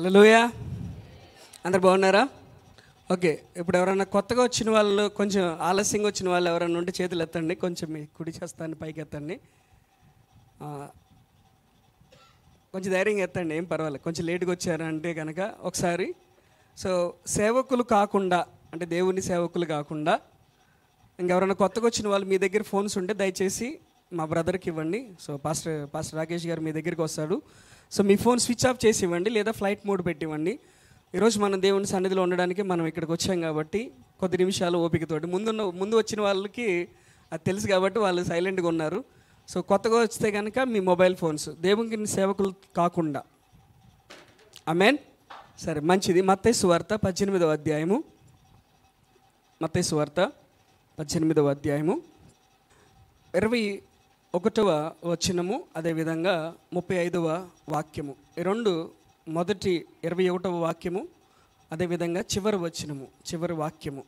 hello లూయా అందరు బాగున్నారా ఓకే ఇప్పుడు ఎవరైనా కొత్తగా వచ్చిన వాళ్ళు కొంచెం ఆలస్యంగా వచ్చిన వాళ్ళు ఎవరైనా ఉంటే చేతులు ఎత్తండి కొంచెం మీ కుడి చేస్తాను పైకి ఎత్తండి కొంచెం ధైర్యంగా ఎత్తండి ఏం పర్వాలేదు కొంచెం లేట్గా వచ్చారంటే కనుక ఒకసారి సో సేవకులు కాకుండా అంటే దేవుని సేవకులు కాకుండా ఇంకెవరైనా కొత్తగా వచ్చిన వాళ్ళు మీ దగ్గర ఫోన్స్ ఉంటే దయచేసి మా బ్రదర్కి ఇవ్వండి సో పాస్టర్ పాస్టర్ రాకేష్ గారు మీ దగ్గరికి వస్తాడు సో మీ ఫోన్ స్విచ్ ఆఫ్ చేసి ఇవ్వండి లేదా ఫ్లైట్ మోడ్ పెట్టివ్వండి ఈరోజు మన దేవుని సన్నిధిలో ఉండడానికి మనం ఇక్కడికి వచ్చాం కాబట్టి కొద్ది నిమిషాలు ఓపికతోటి ముందున్న ముందు వచ్చిన వాళ్ళకి అది తెలుసు కాబట్టి వాళ్ళు సైలెంట్గా ఉన్నారు సో కొత్తగా వస్తే కనుక మీ మొబైల్ ఫోన్స్ దేవునికి సేవకులు కాకుండా అమెన్ సరే మంచిది మత్తేసు వార్త పద్దెనిమిదవ అధ్యాయము మత్తేసు వార్త పద్దెనిమిదవ అధ్యాయము ఇరవై ఒకటవ వచనము అదేవిధంగా ముప్పై ఐదవ వాక్యము ఈ రెండు మొదటి ఇరవై ఒకటవ వాక్యము అదేవిధంగా చివరి వచనము చివరి వాక్యము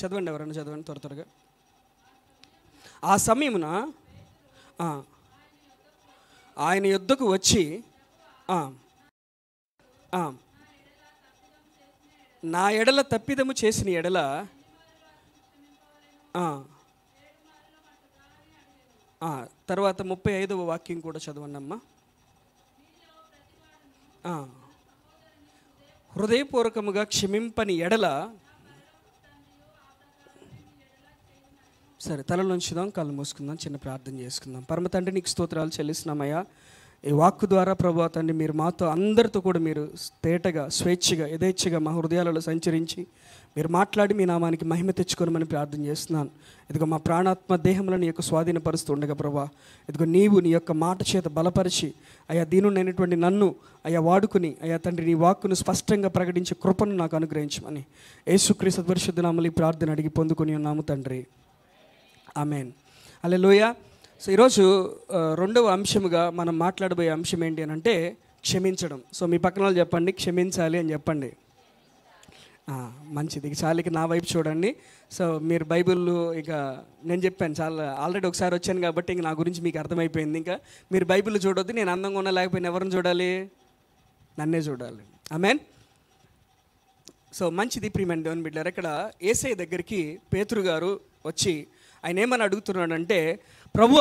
చదవండి ఎవరైనా చదవండి త్వర త్వరగా ఆ సమయమున ఆయన యుద్ధకు వచ్చి నా ఎడల తప్పిదము చేసిన ఎడల తర్వాత ముప్పై ఐదవ వాక్యం కూడా చదవండమ్మా హృదయపూర్వకముగా క్షమింపని ఎడల సరే తలలోంచిదాం కళ్ళు మూసుకుందాం చిన్న ప్రార్థన చేసుకుందాం పరమ తండ్రి నీకు స్తోత్రాలు చెల్లిస్తున్నామయ్యా ఈ వాక్ ద్వారా ప్రభా తండ్రి మీరు మాతో అందరితో కూడా మీరు తేటగా స్వేచ్ఛగా యథేచ్ఛగా మా హృదయాలలో సంచరించి మీరు మాట్లాడి మీ నామానికి మహిమ తెచ్చుకోనమని ప్రార్థన చేస్తున్నాను ఇదిగో మా ప్రాణాత్మ దేహంలో నీ యొక్క స్వాధీనపరుస్తూ ఉండగా ప్రభా ఇదిగో నీవు నీ యొక్క మాట చేత బలపరిచి అయా దీనుడైనటువంటి నన్ను అయా వాడుకుని అయా తండ్రి నీ వాక్కును స్పష్టంగా ప్రకటించే కృపను నాకు అనుగ్రహించమని యేసుక్రీ సద్వర్షుద్ధ ఈ ప్రార్థన అడిగి పొందుకొని ఉన్నాము తండ్రి ఆమెన్ అలే లోయ సో ఈరోజు రెండవ అంశముగా మనం మాట్లాడబోయే అంశం ఏంటి అని అంటే క్షమించడం సో మీ పక్కన వాళ్ళు చెప్పండి క్షమించాలి అని చెప్పండి మంచిది ఇక ఇక నా వైపు చూడండి సో మీరు బైబిల్ ఇక నేను చెప్పాను చాలా ఆల్రెడీ ఒకసారి వచ్చాను కాబట్టి ఇంక నా గురించి మీకు అర్థమైపోయింది ఇంకా మీరు బైబిల్ చూడొద్దు నేను అందంగా ఉన్నా లేకపోయినా ఎవరిని చూడాలి నన్నే చూడాలి ఆమెన్ సో మంచిది ప్రియమైన దేవన్ బిడ్డారు ఇక్కడ ఏసఐ దగ్గరికి పేతురు గారు వచ్చి ఆయన ఏమని అడుగుతున్నాడంటే ప్రభువ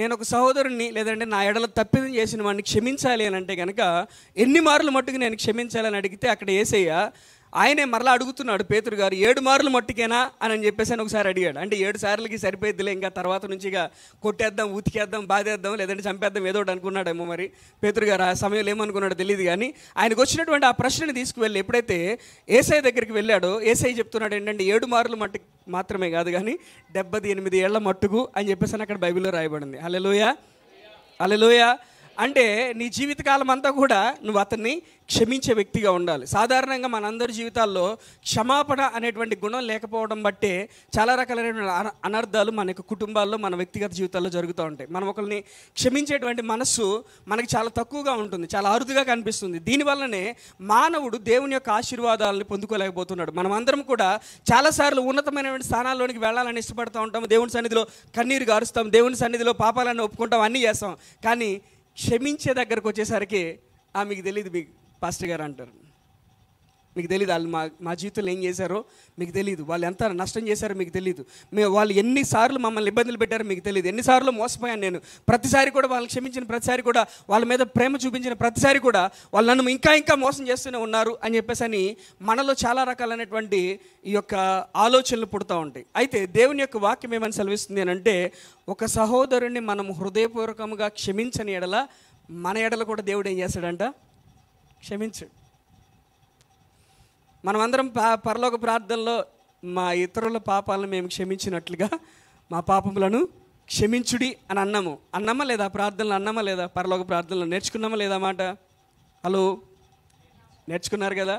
నేను ఒక సహోదరుని లేదంటే నా ఎడల తప్పిదం చేసిన వాడిని క్షమించాలి అని అంటే కనుక ఎన్ని మార్లు మట్టుకు నేను క్షమించాలని అడిగితే అక్కడ ఏసయ్య ఆయనే మరలా అడుగుతున్నాడు పేతురు గారు ఏడు మార్లు మట్టుకేనా అని అని చెప్పేసి అని ఒకసారి అడిగాడు అంటే ఏడు సార్లకి సరిపోయిద్దిలే ఇంకా తర్వాత నుంచి ఇక కొట్టేద్దాం ఉతికేద్దాం బాధేద్దాం లేదంటే చంపేద్దాం ఏదో ఒకటి అనుకున్నాడేమో మరి పేతురు గారు ఆ సమయంలో ఏమనుకున్నాడో తెలియదు కానీ ఆయనకు వచ్చినటువంటి ఆ ప్రశ్నని తీసుకువెళ్ళి ఎప్పుడైతే ఏసఐ దగ్గరికి వెళ్ళాడో ఏసఐ చెప్తున్నాడు ఏంటంటే ఏడు మార్లు మట్టు మాత్రమే కాదు కానీ డెబ్బది ఎనిమిది ఏళ్ల మట్టుకు అని చెప్పేసి అక్కడ బైబిల్లో రాయబడింది అలెలోయ అలెలోయా అంటే నీ జీవితకాలం అంతా కూడా నువ్వు అతన్ని క్షమించే వ్యక్తిగా ఉండాలి సాధారణంగా మనందరి జీవితాల్లో క్షమాపణ అనేటువంటి గుణం లేకపోవడం బట్టే చాలా రకాలైనటువంటి అనర్థాలు మన యొక్క కుటుంబాల్లో మన వ్యక్తిగత జీవితాల్లో జరుగుతూ ఉంటాయి మనం ఒకరిని క్షమించేటువంటి మనస్సు మనకి చాలా తక్కువగా ఉంటుంది చాలా అరుదుగా కనిపిస్తుంది దీనివల్లనే మానవుడు దేవుని యొక్క ఆశీర్వాదాలను పొందుకోలేకపోతున్నాడు మనం అందరం కూడా చాలాసార్లు ఉన్నతమైనటువంటి స్థానాల్లోనికి వెళ్ళాలని ఇష్టపడుతూ ఉంటాం దేవుని సన్నిధిలో కన్నీరు గారుస్తాం దేవుని సన్నిధిలో పాపాలను ఒప్పుకుంటాం అన్నీ చేస్తాం కానీ క్షమించే దగ్గరకు వచ్చేసరికి మీకు తెలియదు మీకు పాస్టర్ గారు అంటారు మీకు తెలియదు వాళ్ళు మా మా జీవితంలో ఏం చేశారో మీకు తెలియదు వాళ్ళు ఎంత నష్టం చేశారో మీకు తెలియదు మీ వాళ్ళు ఎన్నిసార్లు మమ్మల్ని ఇబ్బందులు పెట్టారో మీకు తెలియదు ఎన్నిసార్లు మోసపోయాను నేను ప్రతిసారి కూడా వాళ్ళని క్షమించిన ప్రతిసారి కూడా వాళ్ళ మీద ప్రేమ చూపించిన ప్రతిసారి కూడా వాళ్ళు నన్ను ఇంకా ఇంకా మోసం చేస్తూనే ఉన్నారు అని చెప్పేసి అని మనలో చాలా రకాలైనటువంటి ఈ యొక్క ఆలోచనలు పుడతా ఉంటాయి అయితే దేవుని యొక్క వాక్యం ఏమని సెలవిస్తుంది అని అంటే ఒక సహోదరుణ్ణి మనం హృదయపూర్వకంగా క్షమించని ఎడల మన ఎడల కూడా దేవుడు ఏం చేస్తాడంట క్షమించాడు మనమందరం పరలోక ప్రార్థనలో మా ఇతరుల పాపాలను మేము క్షమించినట్లుగా మా పాపములను క్షమించుడి అని అన్నాము అన్నమా లేదా ప్రార్థనలు అన్నమా లేదా పరలోక ప్రార్థనలు నేర్చుకున్నామా లేదా మాట హలో నేర్చుకున్నారు కదా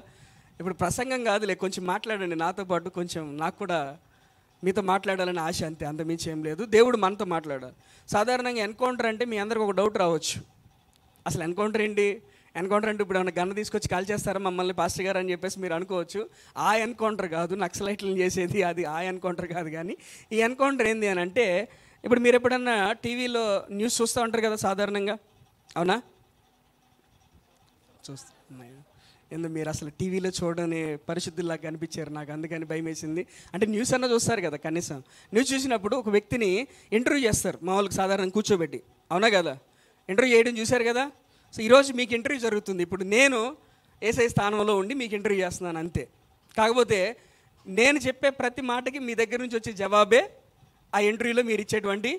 ఇప్పుడు ప్రసంగం కాదులే కొంచెం మాట్లాడండి నాతో పాటు కొంచెం నాకు కూడా మీతో మాట్లాడాలని ఆశ అంతే అంతమించి ఏం లేదు దేవుడు మనతో మాట్లాడాలి సాధారణంగా ఎన్కౌంటర్ అంటే మీ అందరికి ఒక డౌట్ రావచ్చు అసలు ఎన్కౌంటర్ ఏంటి ఎన్కౌంటర్ అంటే ఇప్పుడు ఏమైనా గన్న తీసుకొచ్చి కాల్ చేస్తారా మమ్మల్ని పాస్టర్ గారు అని చెప్పేసి మీరు అనుకోవచ్చు ఆ ఎన్కౌంటర్ కాదు నక్సలైట్లను చేసేది అది ఆ ఎన్కౌంటర్ కాదు కానీ ఈ ఎన్కౌంటర్ ఏంది అని అంటే ఇప్పుడు మీరు ఎప్పుడన్నా టీవీలో న్యూస్ చూస్తూ ఉంటారు కదా సాధారణంగా అవునా చూస్తున్నాయి ఎందుకు మీరు అసలు టీవీలో చూడని పరిస్థితుల్లా కనిపించారు నాకు అందుకని భయం వేసింది అంటే న్యూస్ అన్న చూస్తారు కదా కనీసం న్యూస్ చూసినప్పుడు ఒక వ్యక్తిని ఇంటర్వ్యూ చేస్తారు మామూలుగా సాధారణంగా కూర్చోబెట్టి అవునా కదా ఇంటర్వ్యూ చేయడం చూశారు కదా సో ఈరోజు మీకు ఇంటర్వ్యూ జరుగుతుంది ఇప్పుడు నేను ఏసై స్థానంలో ఉండి మీకు ఇంటర్వ్యూ చేస్తున్నాను అంతే కాకపోతే నేను చెప్పే ప్రతి మాటకి మీ దగ్గర నుంచి వచ్చే జవాబే ఆ ఇంటర్వ్యూలో మీరు ఇచ్చేటువంటి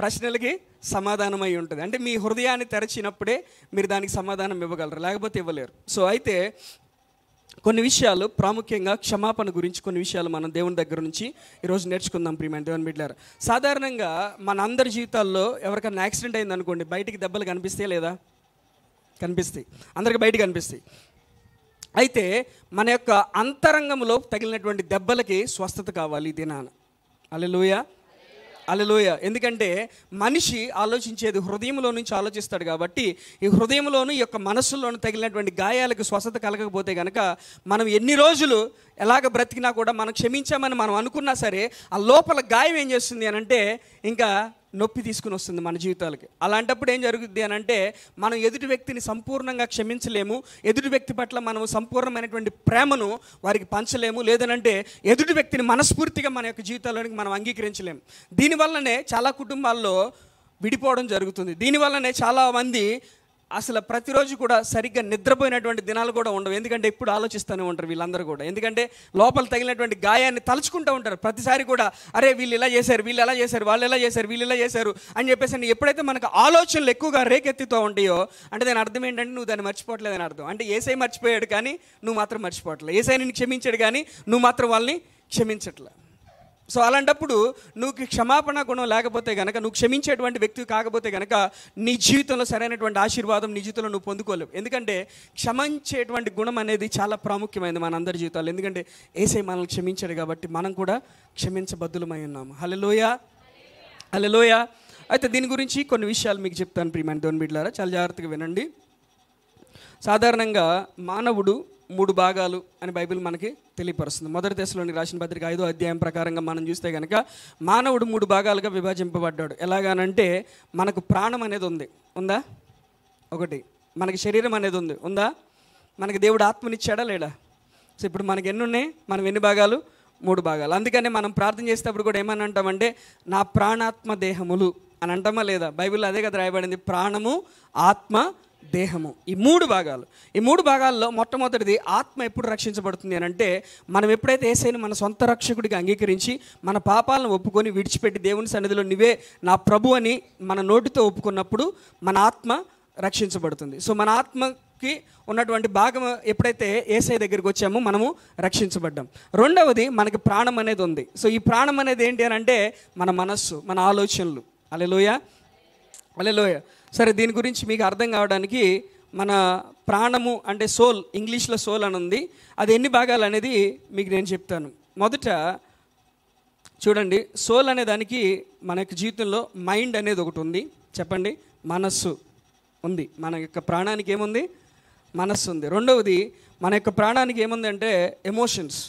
ప్రశ్నలకి సమాధానం అయి ఉంటుంది అంటే మీ హృదయాన్ని తెరచినప్పుడే మీరు దానికి సమాధానం ఇవ్వగలరు లేకపోతే ఇవ్వలేరు సో అయితే కొన్ని విషయాలు ప్రాముఖ్యంగా క్షమాపణ గురించి కొన్ని విషయాలు మనం దేవుని దగ్గర నుంచి ఈరోజు నేర్చుకుందాం ప్రియమైన దేవుని బిడ్డారు సాధారణంగా మన అందరి జీవితాల్లో ఎవరికైనా యాక్సిడెంట్ అయిందనుకోండి బయటికి దెబ్బలు కనిపిస్తే లేదా కనిపిస్తాయి అందరికి బయట కనిపిస్తాయి అయితే మన యొక్క అంతరంగంలో తగిలినటువంటి దెబ్బలకి స్వస్థత కావాలి దినాన అలెలుయ అలెలుయ ఎందుకంటే మనిషి ఆలోచించేది హృదయంలో నుంచి ఆలోచిస్తాడు కాబట్టి ఈ హృదయంలోను ఈ యొక్క మనస్సులోను తగిలినటువంటి గాయాలకు స్వస్థత కలగకపోతే కనుక మనం ఎన్ని రోజులు ఎలాగ బ్రతికినా కూడా మనం క్షమించామని మనం అనుకున్నా సరే ఆ లోపల గాయం ఏం చేస్తుంది అని అంటే ఇంకా నొప్పి తీసుకుని వస్తుంది మన జీవితాలకి అలాంటప్పుడు ఏం జరుగుద్ది అని అంటే మనం ఎదుటి వ్యక్తిని సంపూర్ణంగా క్షమించలేము ఎదుటి వ్యక్తి పట్ల మనం సంపూర్ణమైనటువంటి ప్రేమను వారికి పంచలేము లేదనంటే ఎదుటి వ్యక్తిని మనస్ఫూర్తిగా మన యొక్క జీవితాలకి మనం అంగీకరించలేము దీనివల్లనే చాలా కుటుంబాల్లో విడిపోవడం జరుగుతుంది దీనివల్లనే చాలామంది అసలు ప్రతిరోజు కూడా సరిగ్గా నిద్రపోయినటువంటి దినాలు కూడా ఉండవు ఎందుకంటే ఎప్పుడు ఆలోచిస్తూనే ఉంటారు వీళ్ళందరూ కూడా ఎందుకంటే లోపల తగిలినటువంటి గాయాన్ని తలుచుకుంటూ ఉంటారు ప్రతిసారి కూడా అరే వీళ్ళు ఇలా చేశారు వీళ్ళు ఎలా చేశారు వాళ్ళు ఎలా చేశారు వీళ్ళు ఇలా చేశారు అని చెప్పేసి ఎప్పుడైతే మనకు ఆలోచనలు ఎక్కువగా రేకెత్తుతూ ఉంటాయో అంటే దాని అర్థం ఏంటంటే నువ్వు దాన్ని అని అర్థం అంటే ఏసై మర్చిపోయాడు కానీ నువ్వు మాత్రం మర్చిపోవట్లేదు ఏసై నేను క్షమించాడు కానీ నువ్వు మాత్రం వాళ్ళని క్షమించట్లేదు సో అలాంటప్పుడు నువ్వు క్షమాపణ గుణం లేకపోతే గనక నువ్వు క్షమించేటువంటి వ్యక్తి కాకపోతే గనక నీ జీవితంలో సరైనటువంటి ఆశీర్వాదం నీ జీవితంలో నువ్వు పొందుకోలేవు ఎందుకంటే క్షమించేటువంటి గుణం అనేది చాలా ప్రాముఖ్యమైనది మన అందరి జీవితాలు ఎందుకంటే ఏసై మనల్ని క్షమించాడు కాబట్టి మనం కూడా క్షమించబద్దులమై ఉన్నాము హలలోయ హలలోయ అయితే దీని గురించి కొన్ని విషయాలు మీకు చెప్తాను ప్రియమైన దోన్ బిడ్లారా చాలా జాగ్రత్తగా వినండి సాధారణంగా మానవుడు మూడు భాగాలు అని బైబిల్ మనకి తెలియపరుస్తుంది మొదటి దశలోని రాసిన పత్రిక ఐదో అధ్యాయం ప్రకారంగా మనం చూస్తే కనుక మానవుడు మూడు భాగాలుగా విభజింపబడ్డాడు ఎలాగానంటే మనకు ప్రాణం అనేది ఉంది ఉందా ఒకటి మనకి శరీరం అనేది ఉంది ఉందా మనకి దేవుడు ఆత్మనిచ్చాడా లేడా సో ఇప్పుడు మనకి ఎన్ని ఉన్నాయి మనం ఎన్ని భాగాలు మూడు భాగాలు అందుకనే మనం ప్రార్థన చేసేటప్పుడు కూడా ఏమని అంటామంటే నా ప్రాణాత్మ దేహములు అని అంటామా లేదా బైబిల్లో అదే కదా రాయబడింది ప్రాణము ఆత్మ దేహము ఈ మూడు భాగాలు ఈ మూడు భాగాల్లో మొట్టమొదటిది ఆత్మ ఎప్పుడు రక్షించబడుతుంది అని అంటే మనం ఎప్పుడైతే ఏసైని మన సొంత రక్షకుడికి అంగీకరించి మన పాపాలను ఒప్పుకొని విడిచిపెట్టి దేవుని సన్నిధిలో నువ్వే నా ప్రభు అని మన నోటితో ఒప్పుకున్నప్పుడు మన ఆత్మ రక్షించబడుతుంది సో మన ఆత్మకి ఉన్నటువంటి భాగం ఎప్పుడైతే ఏసై దగ్గరికి వచ్చామో మనము రక్షించబడ్డాం రెండవది మనకి ప్రాణం అనేది ఉంది సో ఈ ప్రాణం అనేది ఏంటి అని అంటే మన మనస్సు మన ఆలోచనలు అలెలోయ అలెలోయ సరే దీని గురించి మీకు అర్థం కావడానికి మన ప్రాణము అంటే సోల్ ఇంగ్లీష్లో సోల్ అని ఉంది అది ఎన్ని భాగాలు అనేది మీకు నేను చెప్తాను మొదట చూడండి సోల్ అనే దానికి మన యొక్క జీవితంలో మైండ్ అనేది ఒకటి ఉంది చెప్పండి మనస్సు ఉంది మన యొక్క ప్రాణానికి ఏముంది మనస్సు ఉంది రెండవది మన యొక్క ప్రాణానికి ఏముంది అంటే ఎమోషన్స్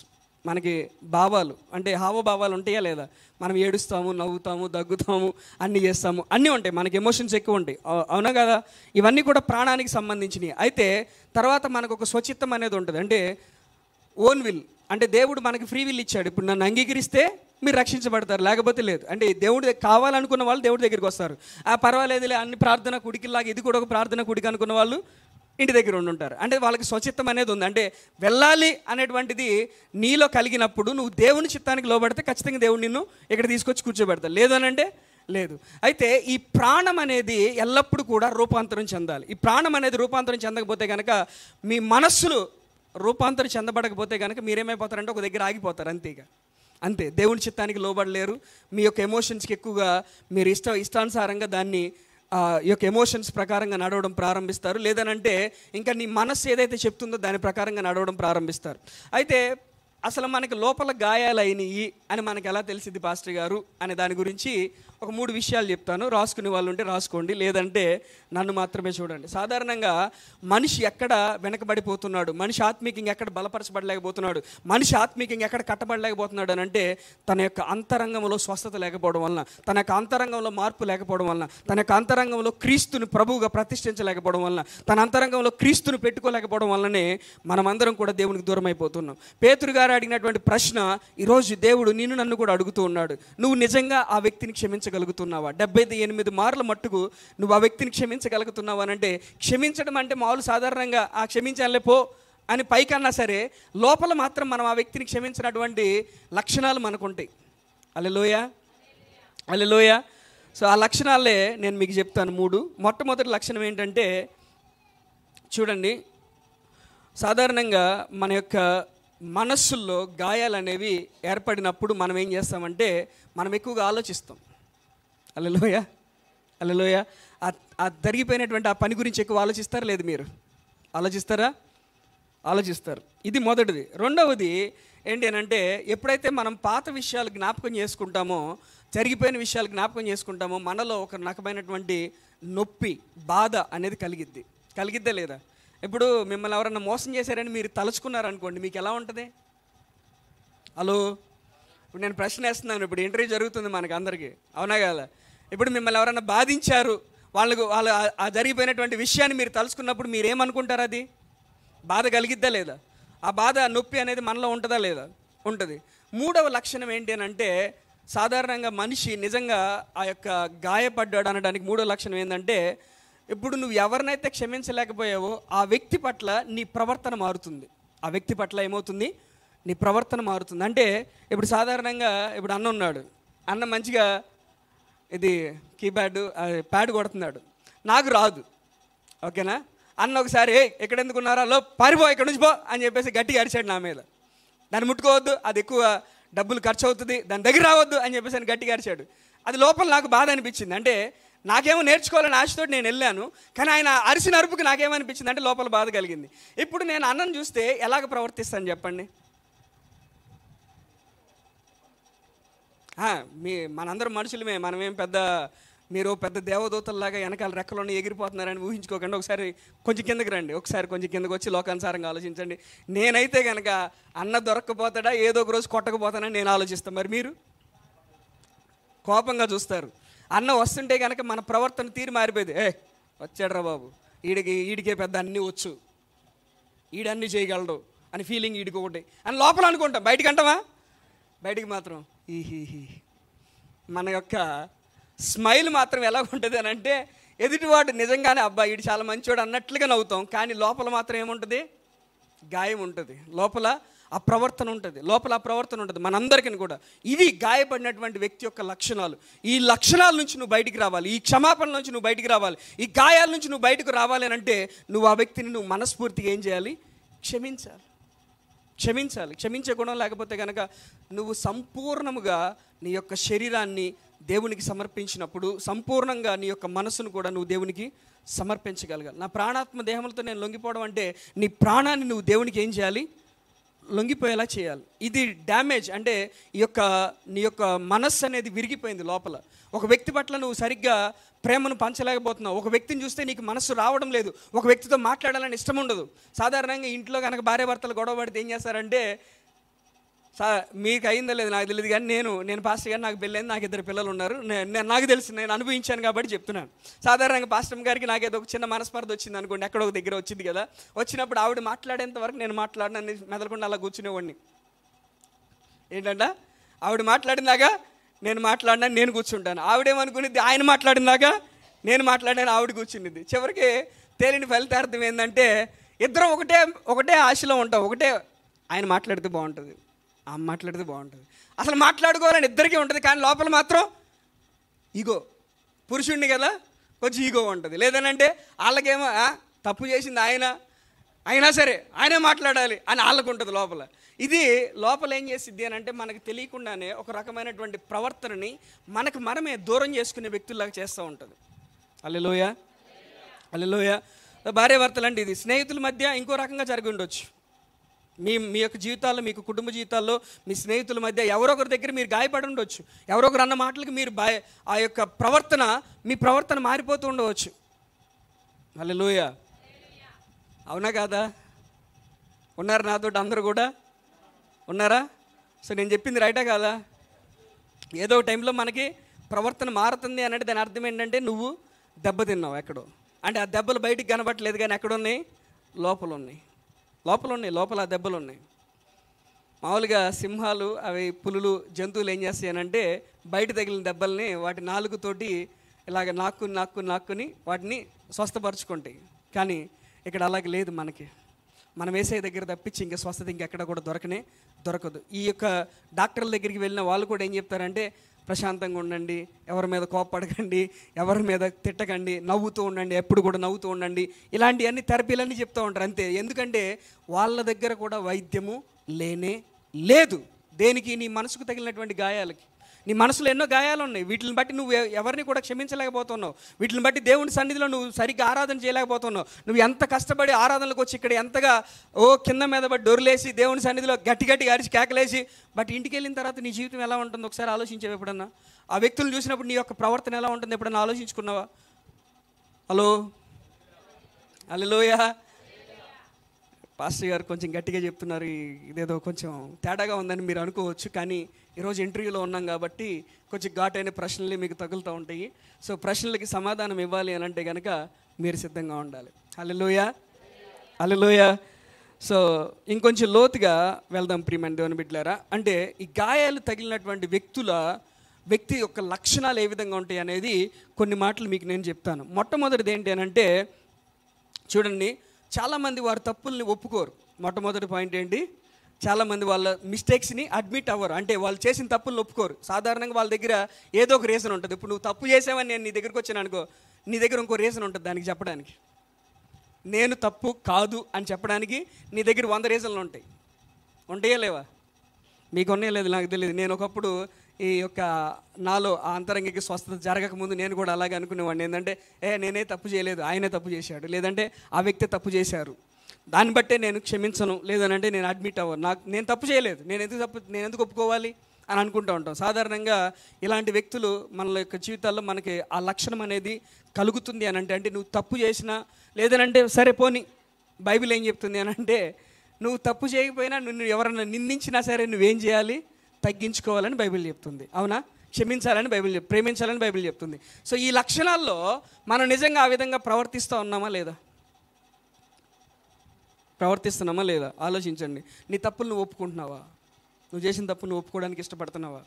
మనకి భావాలు అంటే హావభావాలు ఉంటాయా లేదా మనం ఏడుస్తాము నవ్వుతాము దగ్గుతాము అన్నీ చేస్తాము అన్నీ ఉంటాయి మనకి ఎమోషన్స్ ఎక్కువ ఉంటాయి అవునా కదా ఇవన్నీ కూడా ప్రాణానికి సంబంధించినవి అయితే తర్వాత మనకు ఒక స్వచిత్తం అనేది ఉంటుంది అంటే ఓన్ విల్ అంటే దేవుడు మనకి ఫ్రీ విల్ ఇచ్చాడు ఇప్పుడు నన్ను అంగీకరిస్తే మీరు రక్షించబడతారు లేకపోతే లేదు అంటే దేవుడు కావాలనుకున్న వాళ్ళు దేవుడి దగ్గరికి వస్తారు ఆ పర్వాలేదులే అన్ని ప్రార్థన కుడికిలాగా ఇది కూడా ఒక ప్రార్థన కుడికి అనుకున్న వాళ్ళు ఇంటి దగ్గర ఉండుంటారు అంటే వాళ్ళకి స్వచిత్తం అనేది ఉంది అంటే వెళ్ళాలి అనేటువంటిది నీలో కలిగినప్పుడు నువ్వు దేవుని చిత్తానికి లోబడితే ఖచ్చితంగా దేవుడు నిన్ను ఇక్కడ తీసుకొచ్చి కూర్చోబెడతాడు లేదు అంటే లేదు అయితే ఈ ప్రాణం అనేది ఎల్లప్పుడూ కూడా రూపాంతరం చెందాలి ఈ ప్రాణం అనేది రూపాంతరం చెందకపోతే కనుక మీ మనస్సులు రూపాంతరం చెందబడకపోతే కనుక మీరేమైపోతారంటే ఒక దగ్గర ఆగిపోతారు అంతేగా అంతే దేవుని చిత్తానికి లోబడలేరు మీ యొక్క ఎమోషన్స్కి ఎక్కువగా మీరు ఇష్ట ఇష్టానుసారంగా దాన్ని యొక్క ఎమోషన్స్ ప్రకారంగా నడవడం ప్రారంభిస్తారు లేదనంటే ఇంకా నీ మనస్సు ఏదైతే చెప్తుందో దాని ప్రకారంగా నడవడం ప్రారంభిస్తారు అయితే అసలు మనకి లోపల అయినాయి అని మనకు ఎలా తెలిసింది పాస్టర్ గారు అనే దాని గురించి ఒక మూడు విషయాలు చెప్తాను రాసుకునే వాళ్ళు ఉంటే రాసుకోండి లేదంటే నన్ను మాత్రమే చూడండి సాధారణంగా మనిషి ఎక్కడ వెనకబడిపోతున్నాడు మనిషి ఆత్మీకంగా ఎక్కడ బలపరచబడలేకపోతున్నాడు మనిషి ఆత్మీకంగా ఎక్కడ కట్టబడలేకపోతున్నాడు అని అంటే తన యొక్క అంతరంగంలో స్వస్థత లేకపోవడం వలన తన యొక్క అంతరంగంలో మార్పు లేకపోవడం వలన తన యొక్క అంతరంగంలో క్రీస్తుని ప్రభువుగా ప్రతిష్ఠించలేకపోవడం వలన తన అంతరంగంలో క్రీస్తుని పెట్టుకోలేకపోవడం వల్లనే మనమందరం కూడా దేవునికి దూరం అయిపోతున్నాం పేతురు గారు అడిగినటువంటి ప్రశ్న ఈరోజు దేవుడు నిన్ను నన్ను కూడా అడుగుతూ ఉన్నాడు నువ్వు నిజంగా ఆ వ్యక్తిని క్షమించగల క్షమించగలుగుతున్నావా డెబ్బై ఎనిమిది మార్ల మట్టుకు నువ్వు ఆ వ్యక్తిని క్షమించగలుగుతున్నావా అంటే క్షమించడం అంటే మామూలు సాధారణంగా ఆ క్షమించాలే పో అని పైకన్నా సరే లోపల మాత్రం మనం ఆ వ్యక్తిని క్షమించినటువంటి లక్షణాలు మనకుంటాయి అలా లోయ సో ఆ లక్షణాలే నేను మీకు చెప్తాను మూడు మొట్టమొదటి లక్షణం ఏంటంటే చూడండి సాధారణంగా మన యొక్క మనస్సుల్లో గాయాలు అనేవి ఏర్పడినప్పుడు మనం ఏం చేస్తామంటే మనం ఎక్కువగా ఆలోచిస్తాం అల్లలోయ అల్లలోయ ఆ జరిగిపోయినటువంటి ఆ పని గురించి ఎక్కువ ఆలోచిస్తారా లేదు మీరు ఆలోచిస్తారా ఆలోచిస్తారు ఇది మొదటిది రెండవది ఏంటి అని అంటే ఎప్పుడైతే మనం పాత విషయాలు జ్ఞాపకం చేసుకుంటామో జరిగిపోయిన విషయాలు జ్ఞాపకం చేసుకుంటామో మనలో ఒక రకమైనటువంటి నొప్పి బాధ అనేది కలిగిద్ది కలిగిద్దా లేదా ఇప్పుడు మిమ్మల్ని ఎవరన్నా మోసం చేశారని మీరు తలుచుకున్నారనుకోండి మీకు ఎలా ఉంటుంది హలో ఇప్పుడు నేను ప్రశ్న వేస్తున్నాను ఇప్పుడు ఇంటర్వ్యూ జరుగుతుంది మనకు అందరికీ అవునా కదా ఇప్పుడు మిమ్మల్ని ఎవరైనా బాధించారు వాళ్ళకు వాళ్ళు ఆ జరిగిపోయినటువంటి విషయాన్ని మీరు తలుచుకున్నప్పుడు మీరేమనుకుంటారు అది బాధ కలిగిద్దా లేదా ఆ బాధ నొప్పి అనేది మనలో ఉంటుందా లేదా ఉంటుంది మూడవ లక్షణం ఏంటి అని అంటే సాధారణంగా మనిషి నిజంగా ఆ యొక్క గాయపడ్డాడు అనడానికి మూడో లక్షణం ఏంటంటే ఇప్పుడు నువ్వు ఎవరినైతే క్షమించలేకపోయావో ఆ వ్యక్తి పట్ల నీ ప్రవర్తన మారుతుంది ఆ వ్యక్తి పట్ల ఏమవుతుంది నీ ప్రవర్తన మారుతుంది అంటే ఇప్పుడు సాధారణంగా ఇప్పుడు అన్న ఉన్నాడు అన్న మంచిగా ఇది కీప్యాడ్ ప్యాడ్ కొడుతున్నాడు నాకు రాదు ఓకేనా అన్న ఒకసారి ఎక్కడ ఎందుకు ఉన్నారా లో పారిపో ఇక్కడ నుంచి పో అని చెప్పేసి గట్టిగా అరిచాడు నా మీద దాన్ని ముట్టుకోవద్దు అది ఎక్కువ డబ్బులు ఖర్చు అవుతుంది దాని దగ్గర రావద్దు అని చెప్పేసి అని గట్టిగా అరిచాడు అది లోపల నాకు బాధ అనిపించింది అంటే నాకేమో నేర్చుకోవాలని ఆశతో నేను వెళ్ళాను కానీ ఆయన అరిసిన అరుపుకి నాకేమనిపించింది అంటే లోపల బాధ కలిగింది ఇప్పుడు నేను అన్నను చూస్తే ఎలాగ ప్రవర్తిస్తాను చెప్పండి మీ మనందరం మనుషులమే మనమేం పెద్ద మీరు పెద్ద దేవదూతల్లాగా వెనకాల రెక్కలోనే ఎగిరిపోతున్నారని ఊహించుకోకండి ఒకసారి కొంచెం కిందకి రండి ఒకసారి కొంచెం కిందకి వచ్చి లోకానుసారంగా ఆలోచించండి నేనైతే కనుక అన్న దొరక్కపోతాడా ఏదో ఒక రోజు కొట్టకపోతానని నేను ఆలోచిస్తాను మరి మీరు కోపంగా చూస్తారు అన్న వస్తుంటే కనుక మన ప్రవర్తన తీరు మారిపోయేది ఏ వచ్చాడరా బాబు ఈడికి ఈడికే పెద్ద అన్నీ వచ్చు ఈడన్నీ చేయగలడు అని ఫీలింగ్ ఈడికి ఒకటి అని లోపల అనుకుంటాం బయటకంటావా బయటికి మాత్రం ఈహీహీ మన యొక్క స్మైల్ మాత్రం ఎలా ఉంటుంది అని అంటే ఎదుటివాడు నిజంగానే అబ్బాయి ఇది చాలా మంచివాడు అన్నట్లుగా నవ్వుతాం కానీ లోపల మాత్రం ఏముంటుంది గాయం ఉంటుంది లోపల ఆ ప్రవర్తన ఉంటుంది లోపల ఆ ప్రవర్తన ఉంటుంది మనందరికీ కూడా ఇవి గాయపడినటువంటి వ్యక్తి యొక్క లక్షణాలు ఈ లక్షణాల నుంచి నువ్వు బయటికి రావాలి ఈ క్షమాపణ నుంచి నువ్వు బయటికి రావాలి ఈ గాయాల నుంచి నువ్వు బయటకు రావాలి అని అంటే నువ్వు ఆ వ్యక్తిని నువ్వు మనస్ఫూర్తిగా ఏం చేయాలి క్షమించాలి క్షమించాలి క్షమించే గుణం లేకపోతే కనుక నువ్వు సంపూర్ణముగా నీ యొక్క శరీరాన్ని దేవునికి సమర్పించినప్పుడు సంపూర్ణంగా నీ యొక్క మనసును కూడా నువ్వు దేవునికి సమర్పించగలగాలి నా ప్రాణాత్మ దేహములతో నేను లొంగిపోవడం అంటే నీ ప్రాణాన్ని నువ్వు దేవునికి ఏం చేయాలి లొంగిపోయేలా చేయాలి ఇది డ్యామేజ్ అంటే ఈ యొక్క నీ యొక్క మనస్సు అనేది విరిగిపోయింది లోపల ఒక వ్యక్తి పట్ల నువ్వు సరిగ్గా ప్రేమను పంచలేకపోతున్నావు ఒక వ్యక్తిని చూస్తే నీకు మనసు రావడం లేదు ఒక వ్యక్తితో మాట్లాడాలని ఇష్టం ఉండదు సాధారణంగా ఇంట్లో కనుక భార్య భర్తలు గొడవ పడితే ఏం చేస్తారంటే సా మీకు అయిందో లేదు నాకు తెలియదు కానీ నేను నేను పాస్టర్ గారు నాకు పెళ్ళైంది నాకు ఇద్దరు పిల్లలు ఉన్నారు నేను నాకు తెలిసి నేను అనుభవించాను కాబట్టి చెప్తున్నాను సాధారణంగా పాస్టర్ గారికి నాకు ఏదో ఒక చిన్న మనస్పర్ధ వచ్చింది అనుకోండి ఎక్కడో దగ్గర వచ్చింది కదా వచ్చినప్పుడు ఆవిడ మాట్లాడేంత వరకు నేను మాట్లాడిన మెదలకుండా అలా కూర్చునేవాడిని ఏంటంటే ఆవిడ మాట్లాడిందాగా నేను మాట్లాడినా నేను కూర్చుంటాను ఆవిడేమనుకునేది ఆయన మాట్లాడినాక నేను మాట్లాడాను ఆవిడ కూర్చున్నది చివరికి తేలిన ఫలితార్థం ఏంటంటే ఇద్దరం ఒకటే ఒకటే ఆశలో ఉంటాం ఒకటే ఆయన మాట్లాడితే బాగుంటుంది ఆమె మాట్లాడితే బాగుంటుంది అసలు మాట్లాడుకోవాలని ఇద్దరికీ ఉంటుంది కానీ లోపల మాత్రం ఈగో పురుషుణ్ణి కదా కొంచెం ఈగో ఉంటుంది లేదనంటే వాళ్ళకేమో తప్పు చేసింది ఆయన అయినా సరే ఆయనే మాట్లాడాలి అని వాళ్ళకు ఉంటుంది లోపల ఇది లోపల ఏం చేసిద్ది అని అంటే మనకు తెలియకుండానే ఒక రకమైనటువంటి ప్రవర్తనని మనకు మనమే దూరం చేసుకునే వ్యక్తుల్లాగా చేస్తూ ఉంటుంది అల్లెలోయ అల్లెలోయ భార్యాభర్తలు అండి ఇది స్నేహితుల మధ్య ఇంకో రకంగా జరిగి ఉండొచ్చు మీ మీ యొక్క జీవితాల్లో మీకు కుటుంబ జీవితాల్లో మీ స్నేహితుల మధ్య ఎవరొకరి దగ్గర మీరు గాయపడి ఉండవచ్చు ఎవరొకరు అన్న మాటలకు మీరు ఆ యొక్క ప్రవర్తన మీ ప్రవర్తన మారిపోతూ ఉండవచ్చు అల్లెలోయ అవునా కాదా ఉన్నారు నాతోటి అందరు కూడా ఉన్నారా సో నేను చెప్పింది రైటా కాదా ఏదో టైంలో మనకి ప్రవర్తన మారుతుంది అనంటే దాని అర్థం ఏంటంటే నువ్వు దెబ్బతిన్నావు ఎక్కడో అంటే ఆ దెబ్బలు బయటికి కనబట్టలేదు కానీ ఎక్కడున్నాయి లోపల ఉన్నాయి లోపల ఉన్నాయి లోపల ఆ దెబ్బలు ఉన్నాయి మామూలుగా సింహాలు అవి పులులు జంతువులు ఏం చేస్తాయనంటే బయట తగిలిన దెబ్బల్ని వాటి నాలుగుతోటి ఇలాగ నాక్కుని నాక్కుని నాక్కుని వాటిని స్వస్థపరచుకుంటాయి కానీ ఇక్కడ అలాగే లేదు మనకి మనం వేసే దగ్గర తప్పించి ఇంకా స్వస్థత ఇంకెక్కడ కూడా దొరకనే దొరకదు ఈ యొక్క డాక్టర్ల దగ్గరికి వెళ్ళిన వాళ్ళు కూడా ఏం చెప్తారంటే ప్రశాంతంగా ఉండండి ఎవరి మీద కోపడకండి ఎవరి మీద తిట్టకండి నవ్వుతూ ఉండండి ఎప్పుడు కూడా నవ్వుతూ ఉండండి ఇలాంటివన్నీ థెరపీలన్నీ చెప్తూ ఉంటారు అంతే ఎందుకంటే వాళ్ళ దగ్గర కూడా వైద్యము లేనే లేదు దేనికి నీ మనసుకు తగిలినటువంటి గాయాలకి నీ మనసులో ఎన్నో గాయాలు ఉన్నాయి వీటిని బట్టి నువ్వు ఎవరిని కూడా క్షమించలేకపోతున్నావు వీటిని బట్టి దేవుని సన్నిధిలో నువ్వు సరిగ్గా ఆరాధన చేయలేకపోతున్నావు నువ్వు ఎంత కష్టపడి ఆరాధనలకు వచ్చి ఇక్కడ ఎంతగా ఓ కింద మీద బట్టి డొరలేసి దేవుని సన్నిధిలో గట్టి గట్టి అరిచి కేకలేసి బట్ ఇంటికి వెళ్ళిన తర్వాత నీ జీవితం ఎలా ఉంటుందో ఒకసారి ఆలోచించావు ఎప్పుడన్నా ఆ వ్యక్తులను చూసినప్పుడు నీ యొక్క ప్రవర్తన ఎలా ఉంటుంది ఎప్పుడన్నా ఆలోచించుకున్నావా హలో హలో పాస్టర్ గారు కొంచెం గట్టిగా చెప్తున్నారు ఇదేదో కొంచెం తేడాగా ఉందని మీరు అనుకోవచ్చు కానీ ఈరోజు ఇంటర్వ్యూలో ఉన్నాం కాబట్టి కొంచెం ఘాట్ అయిన మీకు తగులుతూ ఉంటాయి సో ప్రశ్నలకి సమాధానం ఇవ్వాలి అని అంటే కనుక మీరు సిద్ధంగా ఉండాలి అల్లెలోయ అల్లెలోయ సో ఇంకొంచెం లోతుగా వెళ్దాం ప్రియమైన దేవుని బిడ్డలారా అంటే ఈ గాయాలు తగిలినటువంటి వ్యక్తుల వ్యక్తి యొక్క లక్షణాలు ఏ విధంగా ఉంటాయి అనేది కొన్ని మాటలు మీకు నేను చెప్తాను మొట్టమొదటిది ఏంటి అని అంటే చూడండి చాలామంది వారి తప్పుల్ని ఒప్పుకోరు మొట్టమొదటి పాయింట్ ఏంటి చాలామంది వాళ్ళ మిస్టేక్స్ని అడ్మిట్ అవ్వరు అంటే వాళ్ళు చేసిన తప్పులు ఒప్పుకోరు సాధారణంగా వాళ్ళ దగ్గర ఏదో ఒక రీజన్ ఉంటుంది ఇప్పుడు నువ్వు తప్పు చేసావని నేను నీ దగ్గరకు వచ్చాను అనుకో నీ దగ్గర ఇంకో రీజన్ ఉంటుంది దానికి చెప్పడానికి నేను తప్పు కాదు అని చెప్పడానికి నీ దగ్గర వంద రీజన్లు ఉంటాయి ఉంటాయా లేవా మీకు ఉన్నాయో లేదు నాకు తెలియదు నేను ఒకప్పుడు ఈ యొక్క నాలో ఆ అంతరంగికి స్వస్థత జరగకముందు నేను కూడా అలాగే అనుకునేవాడిని ఏంటంటే ఏ నేనే తప్పు చేయలేదు ఆయనే తప్పు చేశాడు లేదంటే ఆ వ్యక్తి తప్పు చేశారు దాన్ని బట్టే నేను క్షమించను లేదనంటే నేను అడ్మిట్ అవ్వను నాకు నేను తప్పు చేయలేదు నేను ఎందుకు తప్పు నేను ఎందుకు ఒప్పుకోవాలి అని అనుకుంటూ ఉంటాం సాధారణంగా ఇలాంటి వ్యక్తులు మన యొక్క జీవితాల్లో మనకి ఆ లక్షణం అనేది కలుగుతుంది అని అంటే అంటే నువ్వు తప్పు చేసినా లేదనంటే సరే పోని బైబిల్ ఏం చెప్తుంది అని అంటే నువ్వు తప్పు చేయకపోయినా నువ్వు ఎవరన్నా నిందించినా సరే నువ్వేం చేయాలి తగ్గించుకోవాలని బైబిల్ చెప్తుంది అవునా క్షమించాలని బైబిల్ ప్రేమించాలని బైబిల్ చెప్తుంది సో ఈ లక్షణాల్లో మనం నిజంగా ఆ విధంగా ప్రవర్తిస్తూ ఉన్నామా లేదా ప్రవర్తిస్తున్నామా లేదా ఆలోచించండి నీ తప్పులు నువ్వు ఒప్పుకుంటున్నావా నువ్వు చేసిన తప్పును నువ్వు ఒప్పుకోవడానికి ఇష్టపడుతున్నావా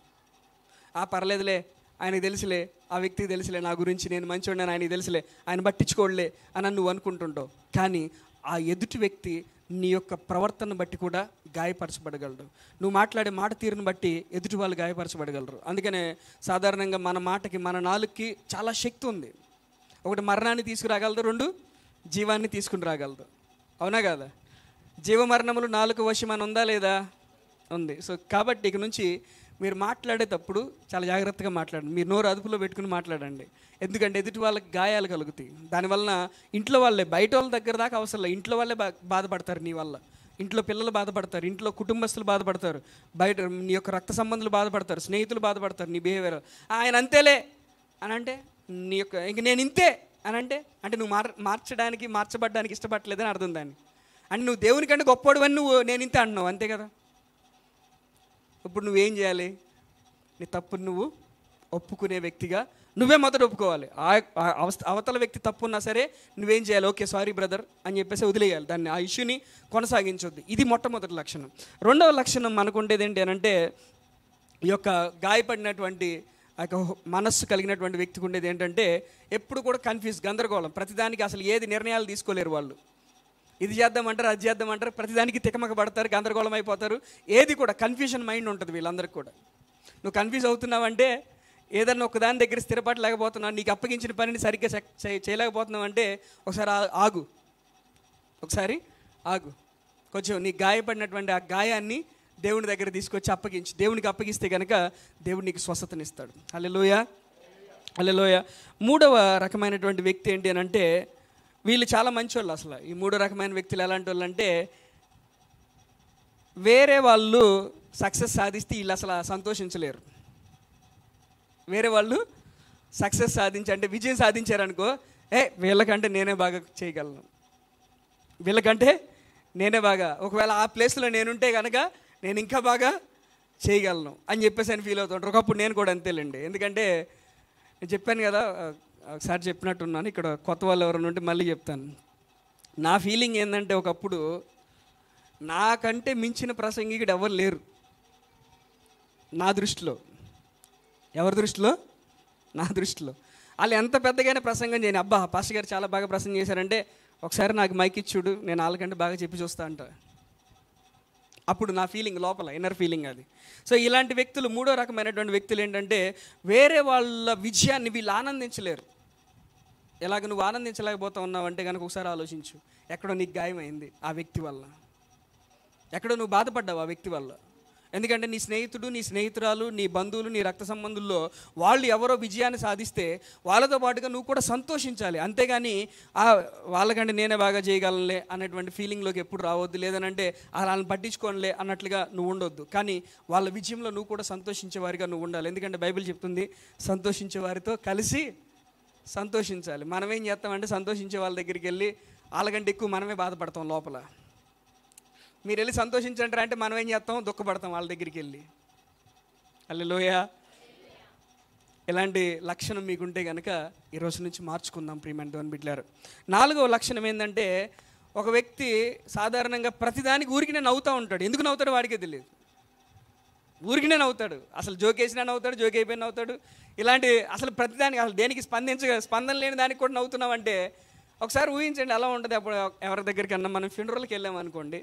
ఆ పర్లేదులే ఆయనకు తెలుసులే ఆ వ్యక్తికి తెలుసులే నా గురించి నేను మంచివాడిని ఆయనకి తెలుసులే ఆయన పట్టించుకోడలే అని నువ్వు అనుకుంటుంటావు కానీ ఆ ఎదుటి వ్యక్తి నీ యొక్క ప్రవర్తనను బట్టి కూడా గాయపరచబడగలడు నువ్వు మాట్లాడే మాట తీరును బట్టి ఎదుటి వాళ్ళు గాయపరచబడగలరు అందుకనే సాధారణంగా మన మాటకి మన నాలుగుకి చాలా శక్తి ఉంది ఒకటి మరణాన్ని తీసుకురాగలదు రెండు జీవాన్ని తీసుకుని రాగలదు అవునా కదా జీవమరణములు నాలుగు వశమని ఉందా లేదా ఉంది సో కాబట్టి ఇక నుంచి మీరు మాట్లాడేటప్పుడు చాలా జాగ్రత్తగా మాట్లాడండి మీరు నోరు అదుపులో పెట్టుకుని మాట్లాడండి ఎందుకంటే ఎదుటి వాళ్ళకి గాయాలు కలుగుతాయి దానివల్ల ఇంట్లో వాళ్ళే బయట వాళ్ళ దగ్గర దాకా అవసరం లేదు ఇంట్లో వాళ్ళే బాధపడతారు నీ వల్ల ఇంట్లో పిల్లలు బాధపడతారు ఇంట్లో కుటుంబస్తులు బాధపడతారు బయట నీ యొక్క రక్త సంబంధులు బాధపడతారు స్నేహితులు బాధపడతారు నీ బిహేవియర్ ఆయన అంతేలే అని అంటే నీ యొక్క ఇంక నేను ఇంతే అని అంటే అంటే నువ్వు మార్ మార్చడానికి మార్చబడడానికి ఇష్టపడలేదని అర్థం దాన్ని అంటే నువ్వు దేవునికంటే గొప్పవాడు అని నువ్వు నేను ఇంతే అంటున్నావు అంతే కదా ఇప్పుడు నువ్వేం చేయాలి నీ తప్పును నువ్వు ఒప్పుకునే వ్యక్తిగా నువ్వే మొదట ఒప్పుకోవాలి అవతల వ్యక్తి తప్పు ఉన్నా సరే నువ్వేం చేయాలి ఓకే సారీ బ్రదర్ అని చెప్పేసి వదిలేయాలి దాన్ని ఆ ఇష్యూని కొనసాగించొద్దు ఇది మొట్టమొదటి లక్షణం రెండవ లక్షణం ఉండేది ఏంటి అంటే ఈ యొక్క గాయపడినటువంటి ఆ యొక్క మనస్సు కలిగినటువంటి వ్యక్తికి ఉండేది ఏంటంటే ఎప్పుడు కూడా కన్ఫ్యూజ్ గందరగోళం ప్రతిదానికి అసలు ఏది నిర్ణయాలు తీసుకోలేరు వాళ్ళు ఇది చేద్దామంటారు అది చేద్దామంటారు ప్రతిదానికి తికమక పడతారు గందరగోళం అయిపోతారు ఏది కూడా కన్ఫ్యూషన్ మైండ్ ఉంటుంది వీళ్ళందరికీ కూడా నువ్వు కన్ఫ్యూజ్ అవుతున్నావంటే ఏదన్నా ఒకదాని దగ్గర స్థిరపాటు లేకపోతున్నావు నీకు అప్పగించిన పనిని సరిగ్గా చేయలేకపోతున్నావు అంటే ఒకసారి ఆగు ఒకసారి ఆగు కొంచెం నీకు గాయపడినటువంటి ఆ గాయాన్ని దేవుని దగ్గర తీసుకొచ్చి అప్పగించి దేవునికి అప్పగిస్తే కనుక దేవుడు నీకు స్వస్థతనిస్తాడు అల్లెలోయ అల్లెలోయ మూడవ రకమైనటువంటి వ్యక్తి ఏంటి అని అంటే వీళ్ళు చాలా వాళ్ళు అసలు ఈ మూడు రకమైన వ్యక్తులు ఎలాంటి వాళ్ళు అంటే వేరే వాళ్ళు సక్సెస్ సాధిస్తే వీళ్ళు అసలు సంతోషించలేరు వేరే వాళ్ళు సక్సెస్ సాధించి అంటే విజయం సాధించారనుకో ఏ వీళ్ళకంటే నేనే బాగా చేయగలను వీళ్ళకంటే నేనే బాగా ఒకవేళ ఆ ప్లేస్లో నేనుంటే కనుక నేను ఇంకా బాగా చేయగలను అని చెప్పేసి అని ఫీల్ అవుతుంటారు ఒకప్పుడు నేను కూడా అంతేలేండి ఎందుకంటే నేను చెప్పాను కదా ఒకసారి చెప్పినట్టున్నాను ఇక్కడ కొత్త వాళ్ళు ఎవరైనా ఉంటే మళ్ళీ చెప్తాను నా ఫీలింగ్ ఏంటంటే ఒకప్పుడు నాకంటే మించిన ప్రసంగికుడు ఎవరు లేరు నా దృష్టిలో ఎవరి దృష్టిలో నా దృష్టిలో వాళ్ళు ఎంత పెద్దగానే ప్రసంగం చేయను అబ్బా పాస్టర్ గారు చాలా బాగా ప్రసంగం చేశారంటే ఒకసారి నాకు మైక్ ఇచ్చుడు నేను వాళ్ళకంటే బాగా చెప్పి చూస్తా అంట అప్పుడు నా ఫీలింగ్ లోపల ఇన్నర్ ఫీలింగ్ అది సో ఇలాంటి వ్యక్తులు మూడో రకమైనటువంటి వ్యక్తులు ఏంటంటే వేరే వాళ్ళ విజయాన్ని వీళ్ళు ఆనందించలేరు ఇలాగ నువ్వు ఆనందించలేకపోతా ఉన్నావంటే కనుక ఒకసారి ఆలోచించు ఎక్కడో నీకు గాయమైంది ఆ వ్యక్తి వల్ల ఎక్కడో నువ్వు బాధపడ్డావు ఆ వ్యక్తి వల్ల ఎందుకంటే నీ స్నేహితుడు నీ స్నేహితురాలు నీ బంధువులు నీ రక్త సంబంధుల్లో వాళ్ళు ఎవరో విజయాన్ని సాధిస్తే వాళ్ళతో పాటుగా నువ్వు కూడా సంతోషించాలి అంతేగాని ఆ వాళ్ళకంటే నేనే బాగా చేయగలనులే అన్నటువంటి ఫీలింగ్లోకి ఎప్పుడు రావద్దు లేదనంటే వాళ్ళని పట్టించుకోనులే అన్నట్లుగా నువ్వు ఉండొద్దు కానీ వాళ్ళ విజయంలో నువ్వు కూడా సంతోషించే వారిగా నువ్వు ఉండాలి ఎందుకంటే బైబిల్ చెప్తుంది సంతోషించే వారితో కలిసి సంతోషించాలి మనం ఏం చేస్తామంటే సంతోషించే వాళ్ళ దగ్గరికి వెళ్ళి వాళ్ళకంటే ఎక్కువ మనమే బాధపడతాం లోపల మీరు వెళ్ళి సంతోషించంటారా అంటే మనం ఏం చేస్తాం దుఃఖపడతాం వాళ్ళ దగ్గరికి వెళ్ళి లోయ ఇలాంటి లక్షణం మీకుంటే కనుక ఈరోజు నుంచి మార్చుకుందాం ప్రియమైన ధోని బిడ్లారు నాలుగవ లక్షణం ఏంటంటే ఒక వ్యక్తి సాధారణంగా ప్రతిదానికి ఊరికినే నవ్వుతూ ఉంటాడు ఎందుకు నవ్వుతాడు వాడికే తెలియదు ఊరికినే నవ్వుతాడు అసలు జోకేసినా నవ్వుతాడు జోకి అయిపోయిన నవ్వుతాడు ఇలాంటి అసలు ప్రతిదానికి అసలు దేనికి స్పందించ స్పందన లేని దానికి కూడా నవ్వుతున్నామంటే ఒకసారి ఊహించండి ఎలా ఉంటుంది అప్పుడు ఎవరి అన్నా మనం ఫినరల్కి వెళ్ళామనుకోండి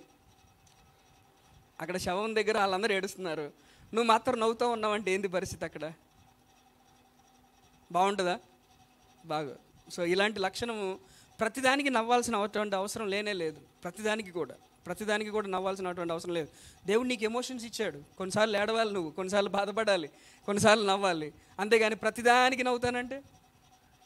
అక్కడ శవం దగ్గర వాళ్ళందరూ ఏడుస్తున్నారు నువ్వు మాత్రం నవ్వుతూ ఉన్నావంటే ఏంది పరిస్థితి అక్కడ బాగుంటుందా బాగా సో ఇలాంటి లక్షణము ప్రతిదానికి నవ్వాల్సిన అవసరం లేనే లేదు ప్రతిదానికి కూడా ప్రతిదానికి కూడా నవ్వాల్సినటువంటి అవసరం లేదు దేవుడు నీకు ఎమోషన్స్ ఇచ్చాడు కొన్నిసార్లు ఏడవాలి నువ్వు కొన్నిసార్లు బాధపడాలి కొన్నిసార్లు నవ్వాలి అంతేగాని ప్రతిదానికి నవ్వుతానంటే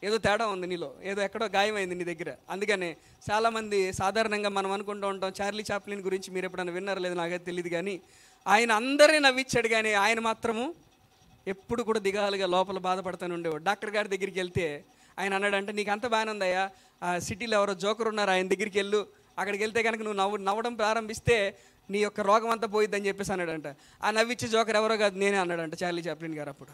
ఏదో తేడా ఉంది నీలో ఏదో ఎక్కడో గాయమైంది నీ దగ్గర అందుకనే చాలామంది సాధారణంగా మనం అనుకుంటూ ఉంటాం చార్లీ చాప్లిన్ గురించి మీరు ఎప్పుడైనా విన్నారు లేదు నాకైతే తెలియదు కానీ ఆయన అందరినీ నవ్విచ్చాడు కానీ ఆయన మాత్రము ఎప్పుడు కూడా దిగాలుగా లోపల బాధపడుతూనే ఉండేవాడు డాక్టర్ గారి దగ్గరికి వెళ్తే ఆయన అన్నాడంటే నీకు అంత బాగానే ఉందయ్యా సిటీలో ఎవరో జోకర్ ఉన్నారు ఆయన దగ్గరికి వెళ్ళు అక్కడికి వెళ్తే కనుక నువ్వు నవ్వు నవ్వడం ప్రారంభిస్తే నీ యొక్క రోగం అంతా పోయిద్దని చెప్పేసి అన్నాడంట ఆ నవ్విచ్చే జోకర్ ఎవరో కాదు నేనే అన్నాడంట చార్లీ చాప్లిన్ గారు అప్పుడు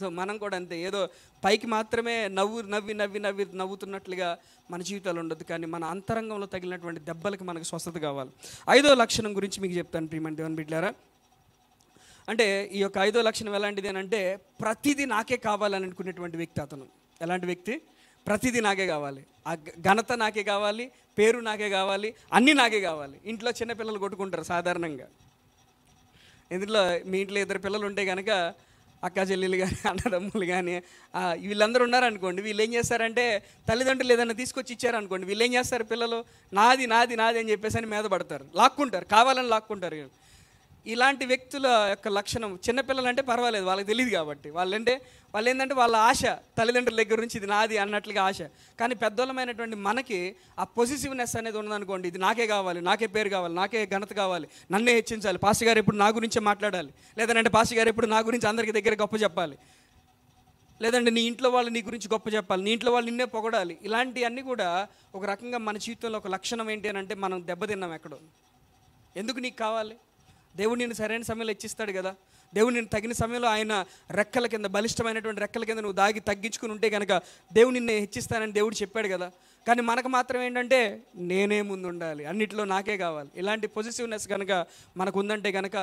సో మనం కూడా అంతే ఏదో పైకి మాత్రమే నవ్వు నవ్వి నవ్వి నవ్వి నవ్వుతున్నట్లుగా మన జీవితాలు ఉండదు కానీ మన అంతరంగంలో తగిలినటువంటి దెబ్బలకు మనకు స్వస్థత కావాలి ఐదో లక్షణం గురించి మీకు చెప్తాను ప్రియమని దేవన్ బిడ్లారా అంటే ఈ యొక్క ఐదో లక్షణం ఎలాంటిది అని అంటే ప్రతిదీ నాకే కావాలని అనుకునేటువంటి వ్యక్తి అతను ఎలాంటి వ్యక్తి ప్రతిదీ నాకే కావాలి ఆ ఘనత నాకే కావాలి పేరు నాకే కావాలి అన్నీ నాకే కావాలి ఇంట్లో చిన్నపిల్లలు కొట్టుకుంటారు సాధారణంగా ఇందులో మీ ఇంట్లో ఇద్దరు పిల్లలు ఉంటే కనుక అక్క చెల్లెలు కానీ అన్నదమ్ములు కానీ వీళ్ళందరూ ఉన్నారనుకోండి వీళ్ళు ఏం చేస్తారంటే తల్లిదండ్రులు ఏదైనా తీసుకొచ్చి ఇచ్చారనుకోండి వీళ్ళు ఏం చేస్తారు పిల్లలు నాది నాది నాది అని చెప్పేసి అని మీద పడతారు లాక్కుంటారు కావాలని లాక్కుంటారు ఇలాంటి వ్యక్తుల యొక్క లక్షణం చిన్నపిల్లలు అంటే పర్వాలేదు వాళ్ళకి తెలియదు కాబట్టి వాళ్ళంటే వాళ్ళు ఏంటంటే వాళ్ళ ఆశ తల్లిదండ్రుల దగ్గర నుంచి ఇది నాది అన్నట్లుగా ఆశ కానీ పెద్దోళ్ళమైనటువంటి మనకి ఆ పొజిటివ్నెస్ అనేది ఉన్నదనుకోండి ఇది నాకే కావాలి నాకే పేరు కావాలి నాకే ఘనత కావాలి నన్నే హెచ్చించాలి పాస్ గారు ఎప్పుడు నా గురించే మాట్లాడాలి లేదంటే పాస్ గారు ఎప్పుడు నా గురించి అందరికి దగ్గర గొప్ప చెప్పాలి లేదంటే నీ ఇంట్లో వాళ్ళు నీ గురించి గొప్ప చెప్పాలి నీ ఇంట్లో వాళ్ళు నిన్నే పొగడాలి ఇలాంటివన్నీ కూడా ఒక రకంగా మన జీవితంలో ఒక లక్షణం ఏంటి అని అంటే మనం దెబ్బతిన్నాం ఎక్కడో ఎందుకు నీకు కావాలి దేవుడు నేను సరైన సమయంలో ఇచ్చిస్తాడు కదా దేవుడిని నేను తగిన సమయంలో ఆయన రెక్కల కింద బలిష్టమైనటువంటి రెక్కల కింద నువ్వు దాగి తగ్గించుకుని ఉంటే కనుక దేవుడు నిన్ను హెచ్చిస్తానని దేవుడు చెప్పాడు కదా కానీ మనకు మాత్రం ఏంటంటే నేనే ముందు ఉండాలి అన్నిటిలో నాకే కావాలి ఇలాంటి పొజిటివ్నెస్ కనుక మనకు ఉందంటే కనుక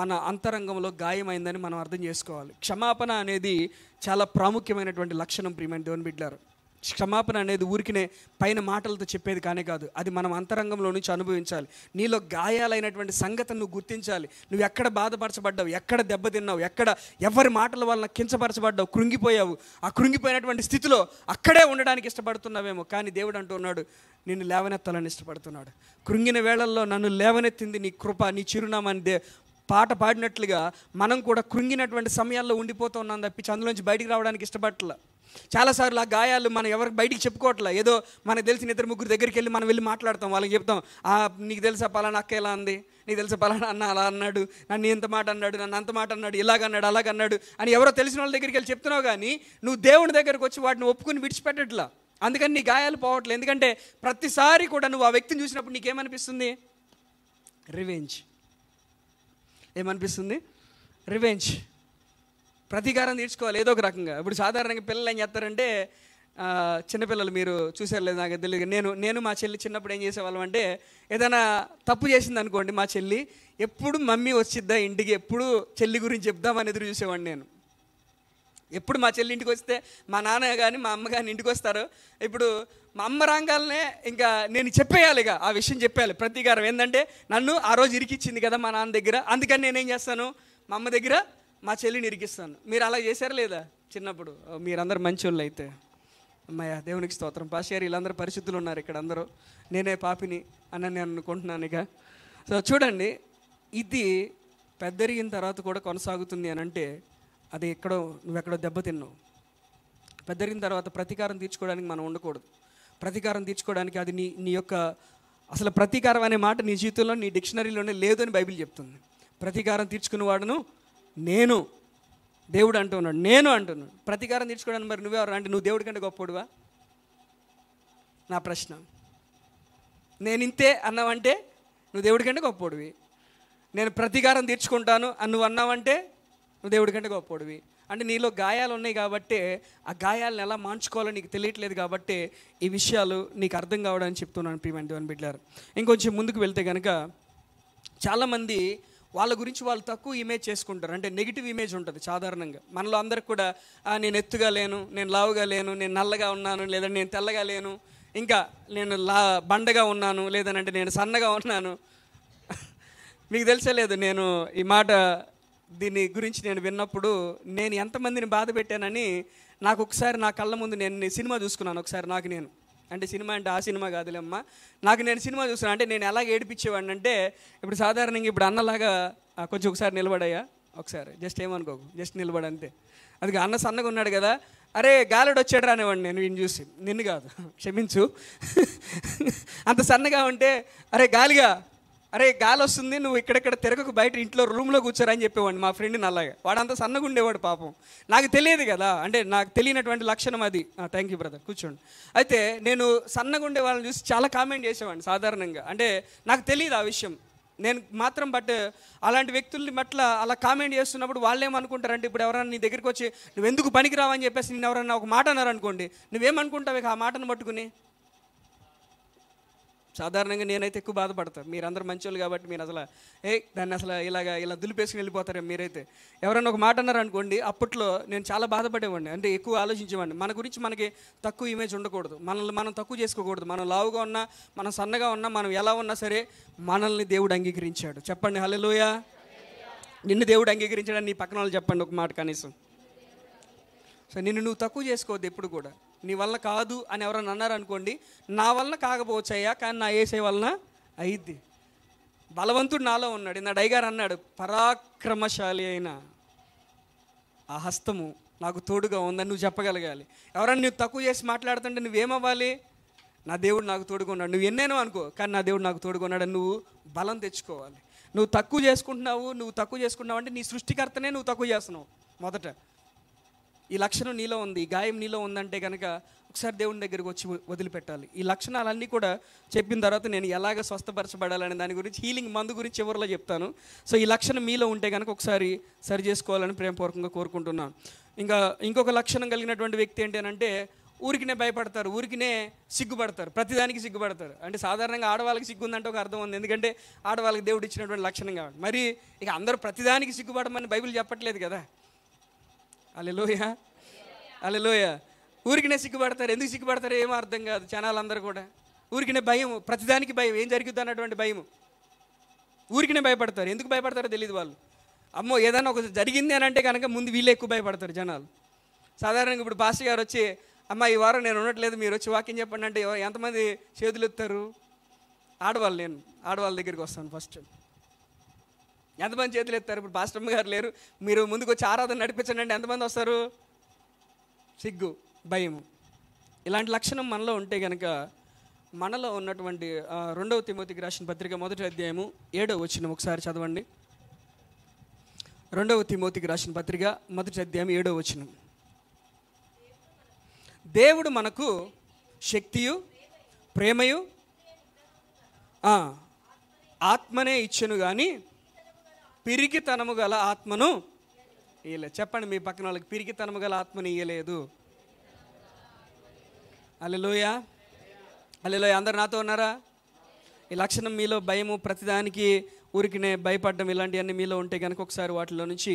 మన అంతరంగంలో గాయమైందని మనం అర్థం చేసుకోవాలి క్షమాపణ అనేది చాలా ప్రాముఖ్యమైనటువంటి లక్షణం ప్రియమైన దేవుని బిడ్డారు క్షమాపణ అనేది ఊరికినే పైన మాటలతో చెప్పేది కానే కాదు అది మనం అంతరంగంలో నుంచి అనుభవించాలి నీలో గాయాలైనటువంటి సంగతిని నువ్వు గుర్తించాలి నువ్వు ఎక్కడ బాధపరచబడ్డావు ఎక్కడ దెబ్బతిన్నావు ఎక్కడ ఎవరి మాటల వలన కించపరచబడ్డావు కృంగిపోయావు ఆ కృంగిపోయినటువంటి స్థితిలో అక్కడే ఉండడానికి ఇష్టపడుతున్నావేమో కానీ దేవుడు అంటున్నాడు నిన్ను లేవనెత్తాలని ఇష్టపడుతున్నాడు కృంగిన వేళల్లో నన్ను లేవనెత్తింది నీ కృప నీ చిరునామాని దే పాట పాడినట్లుగా మనం కూడా కృంగినటువంటి సమయాల్లో ఉండిపోతూ ఉన్నాం తప్పించి అందులోంచి బయటికి రావడానికి ఇష్టపడట్లే చాలాసార్లు ఆ గాయాలు మనం ఎవరికి బయటికి చెప్పుకోవట్లే ఏదో మనకు తెలిసిన ఇద్దరు ముగ్గురు దగ్గరికి వెళ్ళి మనం వెళ్ళి మాట్లాడతాం వాళ్ళకి చెప్తాం ఆ నీకు తెలుసా పలానా అక్క ఎలా ఉంది నీకు తెలుసా పలానా అన్న అలా అన్నాడు నన్ను ఇంత మాట అన్నాడు నన్ను అంత మాట అన్నాడు ఇలాగన్నాడు అలాగన్నాడు అని ఎవరో తెలిసిన వాళ్ళ దగ్గరికి వెళ్ళి చెప్తున్నావు కానీ నువ్వు దేవుని దగ్గరికి వచ్చి వాటిని ఒప్పుకుని విడిచిపెట్టట్లా అందుకని నీ గాయాలు పోవట్లేదు ఎందుకంటే ప్రతిసారి కూడా నువ్వు ఆ వ్యక్తిని చూసినప్పుడు నీకేమనిపిస్తుంది రివెంజ్ ఏమనిపిస్తుంది రివెంజ్ ప్రతీకారం తీర్చుకోవాలి ఏదో ఒక రకంగా ఇప్పుడు సాధారణంగా పిల్లలు ఏం చేస్తారంటే చిన్నపిల్లలు మీరు చూసారు లేదు నాకు తెలియదు నేను నేను మా చెల్లి చిన్నప్పుడు ఏం చేసేవాళ్ళం అంటే ఏదైనా తప్పు చేసింది అనుకోండి మా చెల్లి ఎప్పుడు మమ్మీ వచ్చిద్దా ఇంటికి ఎప్పుడు చెల్లి గురించి చెప్దామని ఎదురు చూసేవాడిని నేను ఎప్పుడు మా చెల్లి ఇంటికి వస్తే మా నాన్న కానీ మా అమ్మ కానీ ఇంటికి వస్తారు ఇప్పుడు మా అమ్మ రాగాలనే ఇంకా నేను చెప్పేయాలి ఇక ఆ విషయం చెప్పేయాలి ప్రతీకారం ఏంటంటే నన్ను ఆ రోజు ఇరికిచ్చింది కదా మా నాన్న దగ్గర అందుకని నేనేం చేస్తాను మా అమ్మ దగ్గర మా చెల్లిని ఇరికిస్తాను మీరు అలా చేశారు లేదా చిన్నప్పుడు మీరందరు వాళ్ళు అయితే అమ్మాయ్యా దేవునికి స్తోత్రం పాషారు వీళ్ళందరూ పరిశుద్ధులు ఉన్నారు ఇక్కడ అందరూ నేనే పాపిని అని నేను అనుకుంటున్నాను ఇక సో చూడండి ఇది పెద్దరిగిన తర్వాత కూడా కొనసాగుతుంది అని అంటే అది ఎక్కడో నువ్వెక్కడో దెబ్బతిన్నావు పెద్దరిగిన తర్వాత ప్రతీకారం తీర్చుకోవడానికి మనం ఉండకూడదు ప్రతీకారం తీర్చుకోవడానికి అది నీ నీ యొక్క అసలు ప్రతీకారం అనే మాట నీ జీవితంలో నీ డిక్షనరీలోనే లేదు అని బైబిల్ చెప్తుంది ప్రతీకారం తీర్చుకునేవాడును నేను దేవుడు అంటున్నాడు నేను అంటున్నాడు ప్రతీకారం తీర్చుకోవడానికి మరి నువ్వెవరు అంటే నువ్వు దేవుడి కంటే గొప్పడువా నా ప్రశ్న నేను ఇంతే అన్నావంటే నువ్వు దేవుడి కంటే నేను ప్రతీకారం తీర్చుకుంటాను అని నువ్వు అన్నావంటే నువ్వు దేవుడి కంటే అంటే నీలో గాయాలు ఉన్నాయి కాబట్టి ఆ గాయాలను ఎలా మార్చుకోవాలో నీకు తెలియట్లేదు కాబట్టి ఈ విషయాలు నీకు అర్థం కావడానికి చెప్తున్నాను ప్రియమైన దేవుని బిడ్డారు ఇంకొంచెం ముందుకు వెళ్తే కనుక చాలామంది వాళ్ళ గురించి వాళ్ళు తక్కువ ఇమేజ్ చేసుకుంటారు అంటే నెగిటివ్ ఇమేజ్ ఉంటుంది సాధారణంగా మనలో అందరికి కూడా నేను ఎత్తుగా లేను నేను లావుగా లేను నేను నల్లగా ఉన్నాను లేదా నేను తెల్లగా లేను ఇంకా నేను లా బండగా ఉన్నాను లేదనంటే నేను సన్నగా ఉన్నాను మీకు తెలిసలేదు నేను ఈ మాట దీని గురించి నేను విన్నప్పుడు నేను ఎంతమందిని బాధ పెట్టానని నాకు ఒకసారి నా కళ్ళ ముందు నేను సినిమా చూసుకున్నాను ఒకసారి నాకు నేను అంటే సినిమా అంటే ఆ సినిమా కాదులేమ్మా నాకు నేను సినిమా చూసాను అంటే నేను ఎలాగ ఏడిపించేవాడిని అంటే ఇప్పుడు సాధారణంగా ఇప్పుడు అన్నలాగా కొంచెం ఒకసారి నిలబడయ్యా ఒకసారి జస్ట్ ఏమనుకోకు జస్ట్ నిలబడి అంతే అది అన్న సన్నగా ఉన్నాడు కదా అరే గాలడు వచ్చాడు రానివ్వండి నేను ఈయన చూసి నిన్ను కాదు క్షమించు అంత సన్నగా ఉంటే అరే గాలిగా అరే గాలి వస్తుంది నువ్వు ఇక్కడెక్కడ తిరగకు బయట ఇంట్లో రూమ్లో కూర్చోరని చెప్పేవాడిని మా ఫ్రెండ్ అలాగే వాడంతా సన్నగా ఉండేవాడు పాపం నాకు తెలియదు కదా అంటే నాకు తెలియనటువంటి లక్షణం అది థ్యాంక్ యూ బ్రదర్ కూర్చోండి అయితే నేను సన్నగా ఉండే వాళ్ళని చూసి చాలా కామెంట్ చేసేవాడిని సాధారణంగా అంటే నాకు తెలియదు ఆ విషయం నేను మాత్రం బట్ అలాంటి వ్యక్తుల్ని పట్ల అలా కామెంట్ చేస్తున్నప్పుడు వాళ్ళు ఏమనుకుంటారంటే ఇప్పుడు ఎవరైనా నీ దగ్గరికి వచ్చి నువ్వు ఎందుకు పనికిరావని చెప్పేసి నేను ఎవరైనా ఒక మాట అన్నారనుకోండి నువ్వేమనుకుంటావు ఆ మాటను పట్టుకుని సాధారణంగా నేనైతే ఎక్కువ బాధపడతాను మీరందరూ మంచోళ్ళు కాబట్టి మీరు అసలు ఏ దాన్ని అసలు ఇలాగ ఇలా దులిపేసుకుని వెళ్ళిపోతారే మీరైతే ఎవరైనా ఒక మాట అన్నారు అనుకోండి అప్పట్లో నేను చాలా బాధపడేవాడిని అంటే ఎక్కువ ఆలోచించేవాడిని మన గురించి మనకి తక్కువ ఇమేజ్ ఉండకూడదు మనల్ని మనం తక్కువ చేసుకోకూడదు మనం లావుగా ఉన్నా మనం సన్నగా ఉన్నా మనం ఎలా ఉన్నా సరే మనల్ని దేవుడు అంగీకరించాడు చెప్పండి హలోయ నిన్ను దేవుడు అంగీకరించాడని నీ పక్కన వాళ్ళు చెప్పండి ఒక మాట కనీసం సో నిన్ను నువ్వు తక్కువ చేసుకోవద్దు ఎప్పుడు కూడా నీ వల్ల కాదు అని ఎవరైనా అన్నారనుకోండి నా వల్ల కాకపోవచ్చు అయ్యా కానీ నా ఏసే వలన అయిద్ది బలవంతుడు నాలో ఉన్నాడు నా డైగారు అన్నాడు పరాక్రమశాలి అయిన ఆ హస్తము నాకు తోడుగా ఉందని నువ్వు చెప్పగలగాలి ఎవరన్నా నువ్వు తక్కువ చేసి మాట్లాడుతుంటే నువ్వేమవ్వాలి నా దేవుడు నాకు తోడుగా ఉన్నాడు నువ్వు ఎన్నైనా అనుకో కానీ నా దేవుడు నాకు తోడుగా ఉన్నాడు నువ్వు బలం తెచ్చుకోవాలి నువ్వు తక్కువ చేసుకుంటున్నావు నువ్వు తక్కువ చేసుకుంటున్నావు అంటే నీ సృష్టికర్తనే నువ్వు తక్కువ చేస్తున్నావు మొదట ఈ లక్షణం నీలో ఉంది గాయం నీలో ఉందంటే కనుక ఒకసారి దేవుని దగ్గరికి వచ్చి వదిలిపెట్టాలి ఈ లక్షణాలన్నీ కూడా చెప్పిన తర్వాత నేను ఎలాగ స్వస్థపరచబడాలనే దాని గురించి హీలింగ్ మందు గురించి చివరిలో చెప్తాను సో ఈ లక్షణం మీలో ఉంటే కనుక ఒకసారి సరి చేసుకోవాలని ప్రేమపూర్వకంగా కోరుకుంటున్నాను ఇంకా ఇంకొక లక్షణం కలిగినటువంటి వ్యక్తి ఏంటంటే ఊరికినే భయపడతారు ఊరికినే సిగ్గుపడతారు ప్రతిదానికి సిగ్గుపడతారు అంటే సాధారణంగా ఆడవాళ్ళకి సిగ్గు ఉందంటే ఒక అర్థం ఉంది ఎందుకంటే ఆడవాళ్ళకి దేవుడు ఇచ్చినటువంటి లక్షణం కాబట్టి మరి ఇక అందరూ ప్రతిదానికి సిగ్గుపడమని బైబిల్ చెప్పట్లేదు కదా అలెలోయ అలెలోయ ఊరికినే సిగ్గుపడతారు ఎందుకు సిగ్గుపడతారు ఏమో అర్థం కాదు జనాలందరూ కూడా ఊరికినే భయం ప్రతిదానికి భయం ఏం జరుగుద్దు అన్నటువంటి భయం ఊరికినే భయపడతారు ఎందుకు భయపడతారో తెలియదు వాళ్ళు అమ్మో ఏదైనా ఒక జరిగింది అని అంటే కనుక ముందు వీళ్ళే ఎక్కువ భయపడతారు జనాలు సాధారణంగా ఇప్పుడు పాస్టర్ గారు వచ్చి అమ్మ ఈ వారం నేను ఉండట్లేదు మీరు వచ్చి వాకింగ్ చెప్పండి అంటే ఎంతమంది చేతులు ఎత్తారు ఆడవాళ్ళు నేను ఆడవాళ్ళ దగ్గరికి వస్తాను ఫస్ట్ ఎంతమంది చేతులు ఎత్తారు ఇప్పుడు పాస్టమ్మ గారు లేరు మీరు ముందుకు వచ్చి ఆరాధన నడిపించండి ఎంతమంది వస్తారు సిగ్గు భయము ఇలాంటి లక్షణం మనలో ఉంటే కనుక మనలో ఉన్నటువంటి రెండవ తిమోతికి రాసిన పత్రిక మొదటి అధ్యాయము ఏడవ వచ్చిన ఒకసారి చదవండి రెండవ తిమోతికి రాసిన పత్రిక మొదటి అధ్యాయం ఏడవ వచ్చిన దేవుడు మనకు శక్తియు ప్రేమయు ఆత్మనే ఇచ్చను కానీ పిరిగితనము గల ఆత్మను ఇయ్యలేదు చెప్పండి మీ పక్కన వాళ్ళకి పిరికితనము గల ఆత్మను ఇయ్యలేదు అల్లెలోయ అల్లెలోయ అందరు నాతో ఉన్నారా ఈ లక్షణం మీలో భయము ప్రతిదానికి ఊరికినే భయపడడం ఇలాంటివన్నీ మీలో ఉంటే కనుక ఒకసారి వాటిలో నుంచి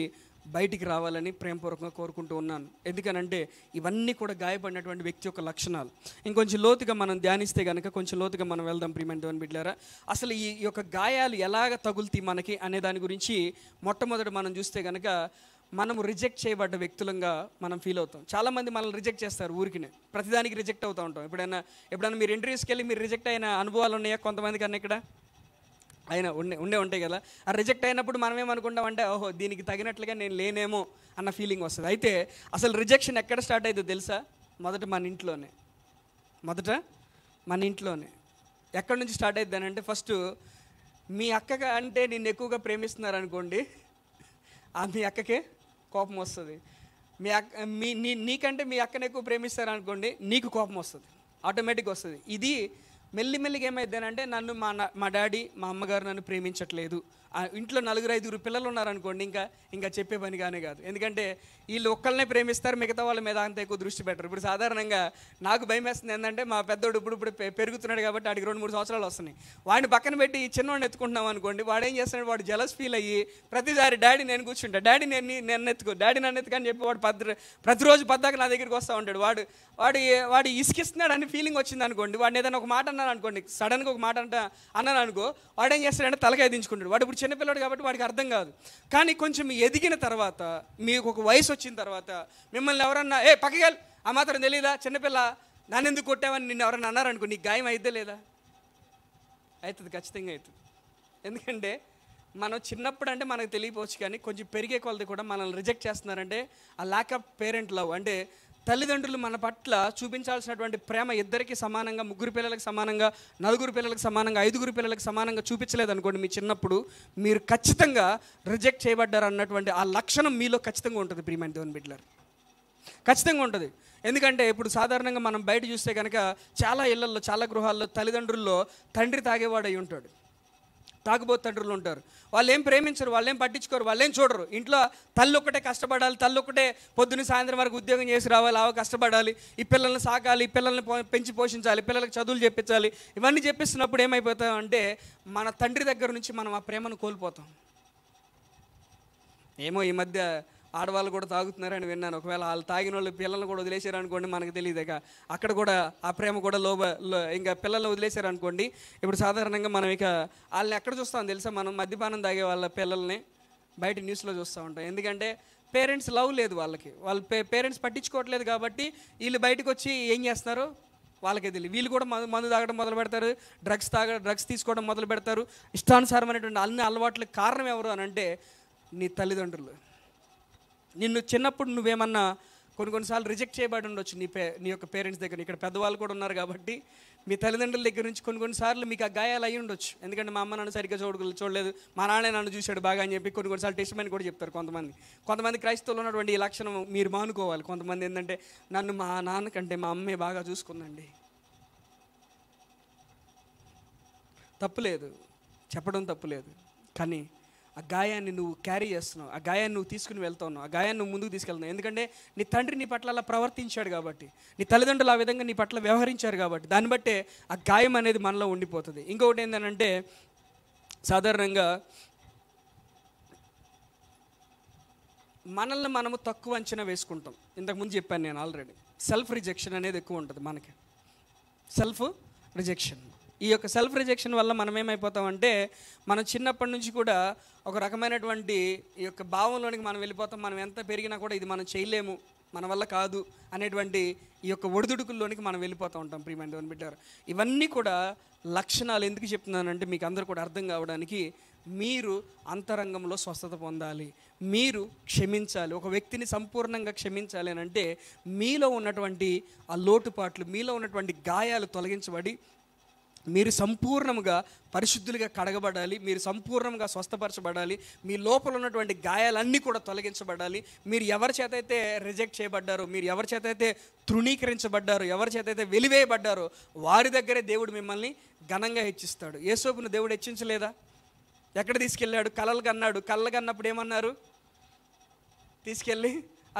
బయటికి రావాలని ప్రేమపూర్వకంగా కోరుకుంటూ ఉన్నాను ఎందుకనంటే ఇవన్నీ కూడా గాయపడినటువంటి వ్యక్తి యొక్క లక్షణాలు ఇంకొంచెం లోతుగా మనం ధ్యానిస్తే కనుక కొంచెం లోతుగా మనం వెళ్దాం ప్రియమైన దేవని బిడ్డారా అసలు ఈ యొక్క గాయాలు ఎలాగ తగులుతాయి మనకి అనే దాని గురించి మొట్టమొదటి మనం చూస్తే కనుక మనం రిజెక్ట్ చేయబడ్డ వ్యక్తులంగా మనం ఫీల్ అవుతాం చాలామంది మనల్ని రిజెక్ట్ చేస్తారు ఊరికినే ప్రతిదానికి రిజెక్ట్ అవుతూ ఉంటాం ఎప్పుడైనా ఎప్పుడైనా మీరు ఇంటర్వ్యూస్కి వెళ్ళి మీరు రిజెక్ట్ అయిన అనుభవాలు ఉన్నాయా కొంతమంది కన్నా ఇక్కడ అయినా ఉండే ఉండే ఉంటాయి కదా ఆ రిజెక్ట్ అయినప్పుడు మనం ఏమనుకుంటాం అంటే ఓహో దీనికి తగినట్లుగా నేను లేనేమో అన్న ఫీలింగ్ వస్తుంది అయితే అసలు రిజెక్షన్ ఎక్కడ స్టార్ట్ అవుతుందో తెలుసా మొదట మన ఇంట్లోనే మొదట మన ఇంట్లోనే ఎక్కడి నుంచి స్టార్ట్ అవుతుంది అంటే ఫస్ట్ మీ అక్క అంటే నిన్ను ఎక్కువగా ప్రేమిస్తున్నారు అనుకోండి ఆ మీ అక్కకే కోపం వస్తుంది మీ అక్క మీ నీ నీకంటే మీ అక్కని ఎక్కువ ప్రేమిస్తారు అనుకోండి నీకు కోపం వస్తుంది ఆటోమేటిక్ వస్తుంది ఇది మెల్లిమెల్లిగా ఏమైందేనంటే నన్ను మా మా డాడీ మా అమ్మగారు నన్ను ప్రేమించట్లేదు ఇంట్లో నలుగురు ఐదుగురు పిల్లలు ఉన్నారనుకోండి ఇంకా ఇంకా చెప్పే పని కానీ కాదు ఎందుకంటే వీళ్ళు ఒక్కళ్ళనే ప్రేమిస్తారు మిగతా వాళ్ళ మీద అంత ఎక్కువ దృష్టి పెట్టరు ఇప్పుడు సాధారణంగా నాకు భయం వేస్తుంది ఏంటంటే మా పెద్దోడు ఇప్పుడు ఇప్పుడు పెరుగుతున్నాడు కాబట్టి వాడికి రెండు మూడు సంవత్సరాలు వస్తున్నాయి వాడిని పక్కన పెట్టి ఈ చిన్నవాడిని ఎత్తుకుంటున్నాం అనుకోండి వాడు ఏం చేస్తున్నాడు వాడు జలస్ ఫీల్ అయ్యి ప్రతిసారి డాడీ నేను కూర్చుంటా డాడీ నేను నేను ఎత్తుకో డాడీ నన్ను ఎత్తుకని చెప్పి వాడు పద్ద ప్రతిరోజు పద్దాక నా దగ్గరికి వస్తూ ఉంటాడు వాడు వాడు వాడు ఇసుకిస్తున్నాడు అని ఫీలింగ్ వచ్చింది అనుకోండి వాడిని ఏదైనా ఒక మాట అన్నాను అనుకోండి సడన్గా ఒక మాట అంట అన్నాను అనుకో వాడు ఏం చేస్తాడంటే తలకాయ దించుకుంటాడు వాడు ఇప్పుడు చిన్నపిల్లడు కాబట్టి వాడికి అర్థం కాదు కానీ కొంచెం ఎదిగిన తర్వాత మీకు ఒక వయసు వచ్చిన తర్వాత మిమ్మల్ని ఎవరన్నా ఏ పక్కగల్ ఆ మాత్రం తెలియదా చిన్నపిల్ల నన్ను ఎందుకు కొట్టావని నిన్ను ఎవరన్నా అన్నారనుకో నీకు గాయం అయితే లేదా అవుతుంది ఖచ్చితంగా అవుతుంది ఎందుకంటే మనం చిన్నప్పుడు అంటే మనకు తెలియపోవచ్చు కానీ కొంచెం పెరిగే కొలది కూడా మనల్ని రిజెక్ట్ చేస్తున్నారంటే ఆ ల్యాక్ ఆఫ్ పేరెంట్ లవ్ అంటే తల్లిదండ్రులు మన పట్ల చూపించాల్సినటువంటి ప్రేమ ఇద్దరికి సమానంగా ముగ్గురు పిల్లలకు సమానంగా నలుగురు పిల్లలకు సమానంగా ఐదుగురు పిల్లలకు సమానంగా చూపించలేదనుకోండి మీ చిన్నప్పుడు మీరు ఖచ్చితంగా రిజెక్ట్ చేయబడ్డారు అన్నటువంటి ఆ లక్షణం మీలో ఖచ్చితంగా ఉంటుంది ప్రియమైన దేవన్ బిడ్లర్ ఖచ్చితంగా ఉంటుంది ఎందుకంటే ఇప్పుడు సాధారణంగా మనం బయట చూస్తే కనుక చాలా ఇళ్లల్లో చాలా గృహాల్లో తల్లిదండ్రుల్లో తండ్రి తాగేవాడు అయి ఉంటాడు తాగుబో తండ్రులు ఉంటారు వాళ్ళు ఏం ప్రేమించరు వాళ్ళు ఏం పట్టించుకోరు వాళ్ళు ఏం చూడరు ఇంట్లో తల్లి ఒక్కటే కష్టపడాలి తల్లి ఒక్కటే పొద్దున్న సాయంత్రం వరకు ఉద్యోగం చేసి రావాలి ఆవ కష్టపడాలి ఈ పిల్లల్ని సాకాలి ఈ పిల్లల్ని పెంచి పోషించాలి పిల్లలకు చదువులు చెప్పించాలి ఇవన్నీ చెప్పిస్తున్నప్పుడు అంటే మన తండ్రి దగ్గర నుంచి మనం ఆ ప్రేమను కోల్పోతాం ఏమో ఈ మధ్య ఆడవాళ్ళు కూడా తాగుతున్నారని విన్నాను ఒకవేళ వాళ్ళు తాగిన వాళ్ళు పిల్లల్ని కూడా వదిలేశారు అనుకోండి మనకు తెలియదుగా అక్కడ కూడా ఆ ప్రేమ కూడా లోబ ఇంకా పిల్లలు వదిలేశారు అనుకోండి ఇప్పుడు సాధారణంగా మనం ఇక వాళ్ళని ఎక్కడ చూస్తాం తెలుసా మనం మద్యపానం తాగే వాళ్ళ పిల్లల్ని బయట న్యూస్లో చూస్తూ ఉంటాం ఎందుకంటే పేరెంట్స్ లవ్ లేదు వాళ్ళకి వాళ్ళ పేరెంట్స్ పట్టించుకోవట్లేదు కాబట్టి వీళ్ళు బయటకు వచ్చి ఏం చేస్తున్నారు వాళ్ళకే తెలియదు వీళ్ళు కూడా మందు మందు తాగడం మొదలు పెడతారు డ్రగ్స్ తాగ డ్రగ్స్ తీసుకోవడం మొదలు పెడతారు ఇష్టానుసారం అనేటువంటి అన్ని అలవాట్లకు కారణం ఎవరు అని అంటే నీ తల్లిదండ్రులు నిన్ను చిన్నప్పుడు నువ్వేమన్నా కొన్ని కొన్నిసార్లు రిజెక్ట్ చేయబడి ఉండొచ్చు నీ పే నీ యొక్క పేరెంట్స్ దగ్గర ఇక్కడ పెద్దవాళ్ళు కూడా ఉన్నారు కాబట్టి మీ తల్లిదండ్రుల దగ్గర నుంచి కొన్ని కొన్నిసార్లు మీకు ఆ గాయాలు అయ్యి ఉండొచ్చు ఎందుకంటే మా అమ్మ నన్ను సరిగ్గా చూడగలు చూడలేదు మా నాన్నే నన్ను చూశాడు బాగా అని చెప్పి కొన్ని కొన్నిసార్లు టెస్ట్మెంట్ కూడా చెప్తారు కొంతమంది కొంతమంది క్రైస్తవులు ఉన్నటువంటి ఈ లక్షణం మీరు మానుకోవాలి కొంతమంది ఏంటంటే నన్ను మా నాన్న కంటే మా అమ్మే బాగా చూసుకుందండి తప్పులేదు చెప్పడం తప్పులేదు కానీ ఆ గాయాన్ని నువ్వు క్యారీ చేస్తున్నావు ఆ గాయాన్ని నువ్వు తీసుకుని వెళ్తా ఆ గాయాన్ని నువ్వు ముందుకు తీసుకెళ్తున్నావు ఎందుకంటే నీ తండ్రి నీ పట్ల అలా ప్రవర్తించాడు కాబట్టి నీ తల్లిదండ్రులు ఆ విధంగా నీ పట్ల వ్యవహరించారు కాబట్టి దాన్ని బట్టే ఆ గాయం అనేది మనలో ఉండిపోతుంది ఇంకొకటి ఏంటంటే సాధారణంగా మనల్ని మనము తక్కువ అంచనా వేసుకుంటాం ఇంతకుముందు చెప్పాను నేను ఆల్రెడీ సెల్ఫ్ రిజెక్షన్ అనేది ఎక్కువ ఉంటుంది మనకి సెల్ఫ్ రిజెక్షన్ ఈ యొక్క సెల్ఫ్ రిజెక్షన్ వల్ల మనం ఏమైపోతామంటే మనం చిన్నప్పటి నుంచి కూడా ఒక రకమైనటువంటి ఈ యొక్క భావంలోనికి మనం వెళ్ళిపోతాం మనం ఎంత పెరిగినా కూడా ఇది మనం చేయలేము మన వల్ల కాదు అనేటువంటి ఈ యొక్క ఒడిదుడుకుల్లోనికి మనం వెళ్ళిపోతూ ఉంటాం ప్రియమైన దేవుని బిడ్డారు ఇవన్నీ కూడా లక్షణాలు ఎందుకు చెప్తున్నానంటే మీకు అందరూ కూడా అర్థం కావడానికి మీరు అంతరంగంలో స్వస్థత పొందాలి మీరు క్షమించాలి ఒక వ్యక్తిని సంపూర్ణంగా క్షమించాలి అని అంటే మీలో ఉన్నటువంటి ఆ లోటుపాట్లు మీలో ఉన్నటువంటి గాయాలు తొలగించబడి మీరు సంపూర్ణంగా పరిశుద్ధులుగా కడగబడాలి మీరు సంపూర్ణంగా స్వస్థపరచబడాలి మీ లోపల ఉన్నటువంటి గాయాలన్నీ కూడా తొలగించబడాలి మీరు ఎవరి చేతైతే రిజెక్ట్ చేయబడ్డారో మీరు ఎవరి చేతైతే తృణీకరించబడ్డారో ఎవరి చేతైతే వెలివేయబడ్డారో వారి దగ్గరే దేవుడు మిమ్మల్ని ఘనంగా హెచ్చిస్తాడు ఏసోపును దేవుడు హెచ్చించలేదా ఎక్కడ తీసుకెళ్ళాడు కలలు కన్నాడు కళ్ళ కన్నప్పుడు ఏమన్నారు తీసుకెళ్ళి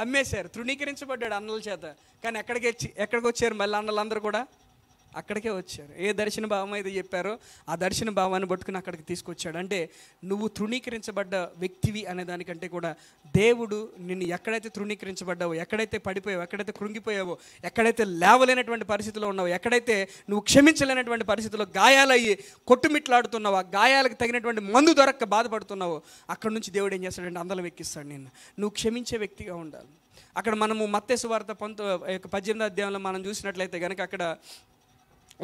అమ్మేశారు తృణీకరించబడ్డాడు అన్నల చేత కానీ ఎక్కడికి ఎక్కడికి వచ్చారు మళ్ళీ అన్నలందరూ కూడా అక్కడికే వచ్చారు ఏ దర్శన భావం అయితే చెప్పారో ఆ దర్శన భావాన్ని పట్టుకుని అక్కడికి తీసుకొచ్చాడు అంటే నువ్వు తృణీకరించబడ్డ వ్యక్తివి అనే దానికంటే కూడా దేవుడు నిన్ను ఎక్కడైతే తృణీకరించబడ్డావో ఎక్కడైతే పడిపోయావో ఎక్కడైతే కృంగిపోయావో ఎక్కడైతే లేవలేనటువంటి పరిస్థితిలో ఉన్నావో ఎక్కడైతే నువ్వు క్షమించలేనటువంటి పరిస్థితిలో గాయాలయ్యి కొట్టుమిట్లాడుతున్నావు ఆ గాయాలకు తగినటువంటి మందు దొరక్క బాధపడుతున్నావో అక్కడ నుంచి దేవుడు ఏం చేస్తాడంటే అందలం ఎక్కిస్తాడు నిన్ను నువ్వు క్షమించే వ్యక్తిగా ఉండాలి అక్కడ మనము మత్తేశ్వార్త వార్త పద్దెనిమిది అధ్యాయంలో మనం చూసినట్లయితే కనుక అక్కడ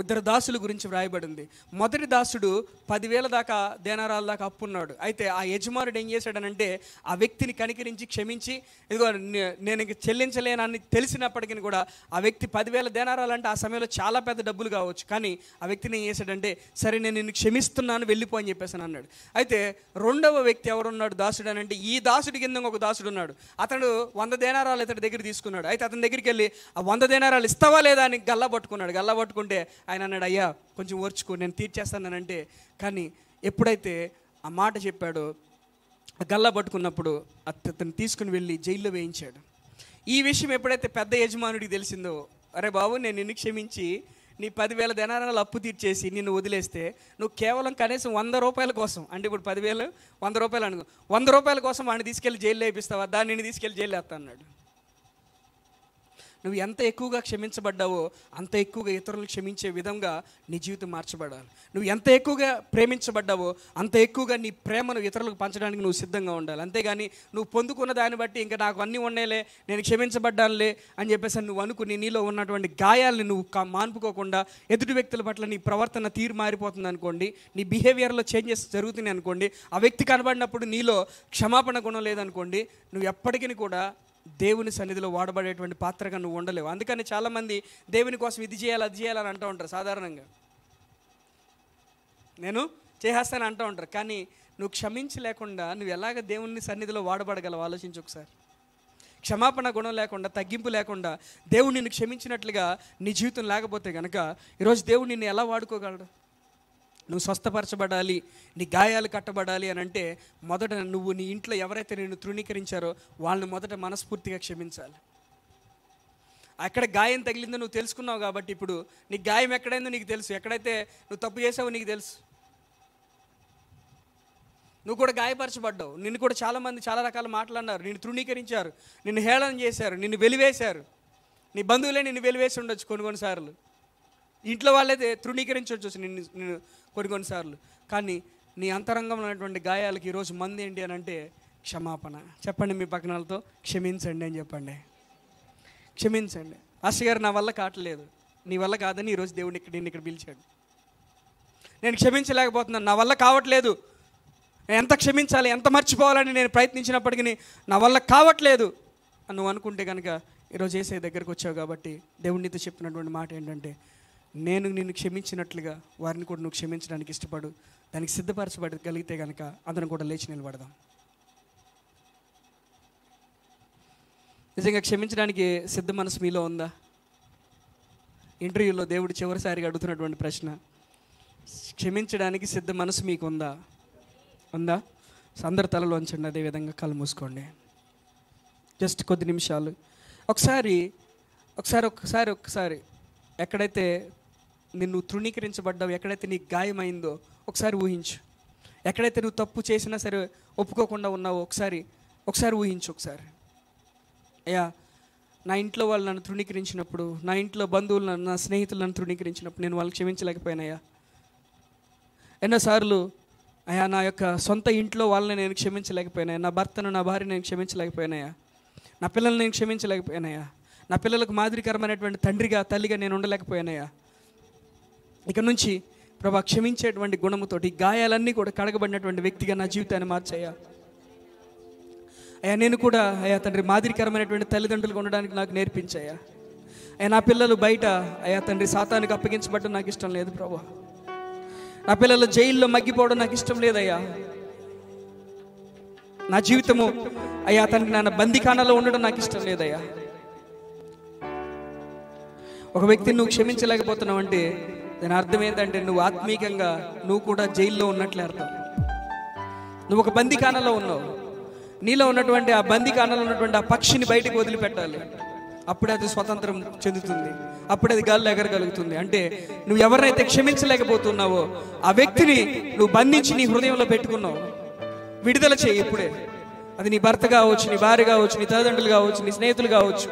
ఇద్దరు దాసుల గురించి వ్రాయబడింది మొదటి దాసుడు పదివేల దాకా దేనారాల దాకా అప్పు ఉన్నాడు అయితే ఆ యజమానుడు ఏం చేశాడనంటే ఆ వ్యక్తిని కనికరించి క్షమించి ఇదిగో నేను ఇంక చెల్లించలేనని తెలిసినప్పటికీ కూడా ఆ వ్యక్తి పదివేల దేనారాలు అంటే ఆ సమయంలో చాలా పెద్ద డబ్బులు కావచ్చు కానీ ఆ వ్యక్తిని ఏం చేశాడంటే సరే నేను నిన్ను క్షమిస్తున్నాను వెళ్ళిపో అని చెప్పేసి అన్నాడు అయితే రెండవ వ్యక్తి ఎవరున్నాడు దాసుడు అని అంటే ఈ దాసుడి కింద ఒక దాసుడు ఉన్నాడు అతడు వంద దేనారాలు ఇతడి దగ్గర తీసుకున్నాడు అయితే అతని దగ్గరికి వెళ్ళి ఆ వంద దేనారాలు ఇస్తావా లేదా అని గల్లా పట్టుకున్నాడు గల్లా పట్టుకుంటే ఆయన అన్నాడు అయ్యా కొంచెం ఓర్చుకో నేను తీర్చేస్తానంటే కానీ ఎప్పుడైతే ఆ మాట చెప్పాడో గల్లా పట్టుకున్నప్పుడు అతను తీసుకుని వెళ్ళి జైల్లో వేయించాడు ఈ విషయం ఎప్పుడైతే పెద్ద యజమానుడికి తెలిసిందో అరే బాబు నేను నిన్ను క్షమించి నీ పదివేల దినారాలు అప్పు తీర్చేసి నిన్ను వదిలేస్తే నువ్వు కేవలం కనీసం వంద రూపాయల కోసం అంటే ఇప్పుడు పదివేలు వంద రూపాయలు అనుకో వంద రూపాయల కోసం వాడిని తీసుకెళ్ళి జైల్లో వేపిస్తావా దాన్ని నేను తీసుకెళ్ళి జైలు వేస్తా అన్నాడు నువ్వు ఎంత ఎక్కువగా క్షమించబడ్డావో అంత ఎక్కువగా ఇతరులు క్షమించే విధంగా నీ జీవితం మార్చబడాలి నువ్వు ఎంత ఎక్కువగా ప్రేమించబడ్డావో అంత ఎక్కువగా నీ ప్రేమను ఇతరులకు పంచడానికి నువ్వు సిద్ధంగా ఉండాలి అంతేగాని నువ్వు పొందుకున్న దాన్ని బట్టి ఇంకా నాకు అన్నీ ఉన్నాయిలే నేను క్షమించబడ్డానులే అని చెప్పేసి నువ్వు అనుకుని నీలో ఉన్నటువంటి గాయాలని నువ్వు మాన్పుకోకుండా ఎదుటి వ్యక్తుల పట్ల నీ ప్రవర్తన తీరు మారిపోతుంది అనుకోండి నీ బిహేవియర్లో చేంజెస్ జరుగుతున్నాయి అనుకోండి ఆ వ్యక్తి కనబడినప్పుడు నీలో క్షమాపణ గుణం లేదనుకోండి నువ్వు ఎప్పటికీ కూడా దేవుని సన్నిధిలో వాడబడేటువంటి పాత్రగా నువ్వు ఉండలేవు అందుకని చాలామంది దేవుని కోసం ఇది చేయాలి అది చేయాలని అంటూ ఉంటారు సాధారణంగా నేను చేసేస్తాను అంటూ ఉంటారు కానీ నువ్వు క్షమించలేకుండా నువ్వు ఎలాగ దేవుని సన్నిధిలో వాడబడగలవు ఆలోచించు ఒకసారి క్షమాపణ గుణం లేకుండా తగ్గింపు లేకుండా దేవుడు నిన్ను క్షమించినట్లుగా నీ జీవితం లేకపోతే కనుక ఈరోజు దేవుడు నిన్ను ఎలా వాడుకోగలడు నువ్వు స్వస్థపరచబడాలి నీ గాయాలు కట్టబడాలి అని అంటే మొదట నువ్వు నీ ఇంట్లో ఎవరైతే నేను తృణీకరించారో వాళ్ళని మొదట మనస్ఫూర్తిగా క్షమించాలి అక్కడ గాయం తగిలిందో నువ్వు తెలుసుకున్నావు కాబట్టి ఇప్పుడు నీ గాయం ఎక్కడైందో నీకు తెలుసు ఎక్కడైతే నువ్వు తప్పు చేసావో నీకు తెలుసు నువ్వు కూడా గాయపరచబడ్డావు నిన్ను కూడా చాలామంది చాలా రకాల మాట్లాడినారు నిన్ను తృణీకరించారు నిన్ను హేళన చేశారు నిన్ను వెలివేశారు నీ బంధువులే నిన్ను వెలివేసి ఉండొచ్చు కొన్ని కొన్నిసార్లు ఇంట్లో వాళ్ళైతే తృణీకరించవచ్చు నిన్ను నేను కొన్ని కొన్నిసార్లు కానీ నీ అంతరంగంలో ఉన్నటువంటి గాయాలకి ఈరోజు మంది ఏంటి అని అంటే క్షమాపణ చెప్పండి మీ పక్కనాలతో క్షమించండి అని చెప్పండి క్షమించండి గారు నా వల్ల కావట్లేదు నీ వల్ల కాదని ఈరోజు దేవుడిని ఇక్కడ నేను ఇక్కడ పిలిచాడు నేను క్షమించలేకపోతున్నాను నా వల్ల కావట్లేదు నేను ఎంత క్షమించాలి ఎంత మర్చిపోవాలని నేను ప్రయత్నించినప్పటికీ నా వల్ల కావట్లేదు అని నువ్వు అనుకుంటే కనుక ఈరోజు చేసే దగ్గరకు వచ్చావు కాబట్టి దేవుడితో చెప్పినటువంటి మాట ఏంటంటే నేను నిన్ను క్షమించినట్లుగా వారిని కూడా నువ్వు క్షమించడానికి ఇష్టపడు దానికి సిద్ధపరచబడగలిగితే కనుక అందరం కూడా లేచి నిలబడదాం నిజంగా క్షమించడానికి సిద్ధ మనసు మీలో ఉందా ఇంటర్వ్యూలో దేవుడు చివరిసారిగా అడుగుతున్నటువంటి ప్రశ్న క్షమించడానికి సిద్ధ మనసు మీకు ఉందా ఉందా అందరి తలలో ఉంచండి అదేవిధంగా కళ్ళు మూసుకోండి జస్ట్ కొద్ది నిమిషాలు ఒకసారి ఒకసారి ఒకసారి ఒకసారి ఎక్కడైతే నిన్ను తృణీకరించబడ్డావు ఎక్కడైతే నీకు గాయమైందో ఒకసారి ఊహించు ఎక్కడైతే నువ్వు తప్పు చేసినా సరే ఒప్పుకోకుండా ఉన్నావో ఒకసారి ఒకసారి ఊహించు ఒకసారి అయ్యా నా ఇంట్లో వాళ్ళు నన్ను తృణీకరించినప్పుడు నా ఇంట్లో బంధువులు నా స్నేహితులు నన్ను తృణీకరించినప్పుడు నేను వాళ్ళు క్షమించలేకపోయినాయా ఎన్నోసార్లు అయ్యా నా యొక్క సొంత ఇంట్లో వాళ్ళని నేను క్షమించలేకపోయినాయా నా భర్తను నా భార్య నేను క్షమించలేకపోయినాయా నా పిల్లల్ని నేను క్షమించలేకపోయినాయా నా పిల్లలకు మాదిరికరమైనటువంటి తండ్రిగా తల్లిగా నేను ఉండలేకపోయినాయా ఇక నుంచి ప్రభా క్షమించేటువంటి గుణముతోటి గాయాలన్నీ కూడా కడగబడినటువంటి వ్యక్తిగా నా జీవితాన్ని మార్చాయా అయ్యా నేను కూడా అయ్యా తండ్రి మాదిరికరమైనటువంటి తల్లిదండ్రులు ఉండడానికి నాకు నేర్పించాయా అయ్యా నా పిల్లలు బయట అయ్యా తండ్రి సాతానికి అప్పగించబడటం నాకు ఇష్టం లేదు ప్రభా నా పిల్లలు జైల్లో మగ్గిపోవడం నాకు ఇష్టం లేదయ్యా నా జీవితము అయ్యా తండ్రి నాన్న బందికాణలో ఉండడం నాకు ఇష్టం లేదయ్యా ఒక వ్యక్తిని నువ్వు క్షమించలేకపోతున్నావు అంటే దాని అర్థం ఏంటంటే నువ్వు ఆత్మీకంగా నువ్వు కూడా జైల్లో ఉన్నట్లే అర్థం నువ్వు ఒక బందికానలో ఉన్నావు నీలో ఉన్నటువంటి ఆ బందికానలో ఉన్నటువంటి ఆ పక్షిని బయటకు వదిలిపెట్టాలి అప్పుడే అది స్వతంత్రం చెందుతుంది అప్పుడే అది గాల్లో ఎగరగలుగుతుంది అంటే నువ్వు ఎవరినైతే క్షమించలేకపోతున్నావో ఆ వ్యక్తిని నువ్వు బంధించి నీ హృదయంలో పెట్టుకున్నావు విడుదల చేయి ఇప్పుడే అది నీ భర్త కావచ్చు నీ భార్య కావచ్చు నీ తల్లిదండ్రులు కావచ్చు నీ స్నేహితులు కావచ్చు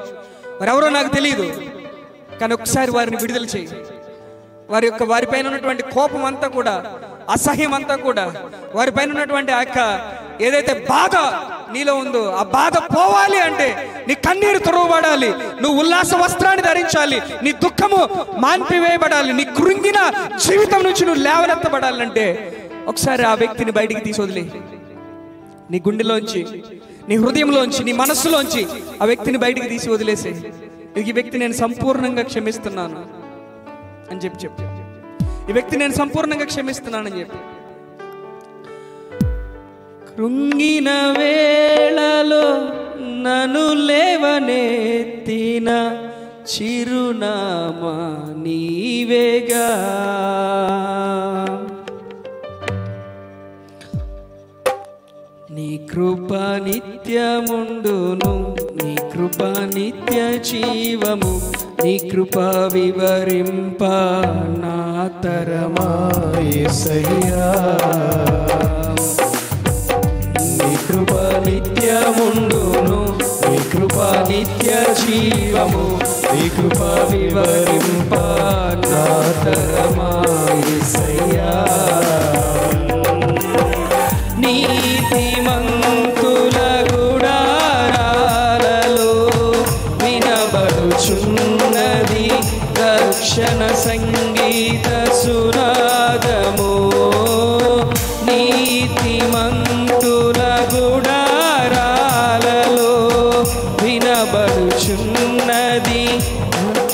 మరెవరో నాకు తెలియదు కానీ ఒకసారి వారిని విడుదల చేయి వారి యొక్క వారిపైన ఉన్నటువంటి కోపం అంతా కూడా అసహ్యం అంతా కూడా వారిపైన ఉన్నటువంటి ఆ యొక్క ఏదైతే బాధ నీలో ఉందో ఆ బాధ పోవాలి అంటే నీ కన్నీరు తురవబడాలి నువ్వు ఉల్లాస వస్త్రాన్ని ధరించాలి నీ దుఃఖము మాన్పివేయబడాలి నీ కృంగిన జీవితం నుంచి నువ్వు అంటే ఒకసారి ఆ వ్యక్తిని బయటికి తీసువదిలి నీ గుండెలోంచి నీ హృదయంలోంచి నీ మనస్సులోంచి ఆ వ్యక్తిని బయటికి తీసి వదిలేసే ఈ వ్యక్తి నేను సంపూర్ణంగా క్షమిస్తున్నాను అని చెప్పి చెప్పి ఈ వ్యక్తి నేను సంపూర్ణంగా క్షమిస్తున్నానని చెప్పి కృంగిన వేళలో నను లేవనెత్తిన చిరునామా నీవేగా నీ కృప నిత్యముండును నీ కృప నిత్య జీవము నీ కృప వివరింప నా తరమాయసయ్యా నీ కృప నిత్యముండును నీ కృప నిత్య జీవము నీ కృప వివరింప నా తరమాయసయ్యా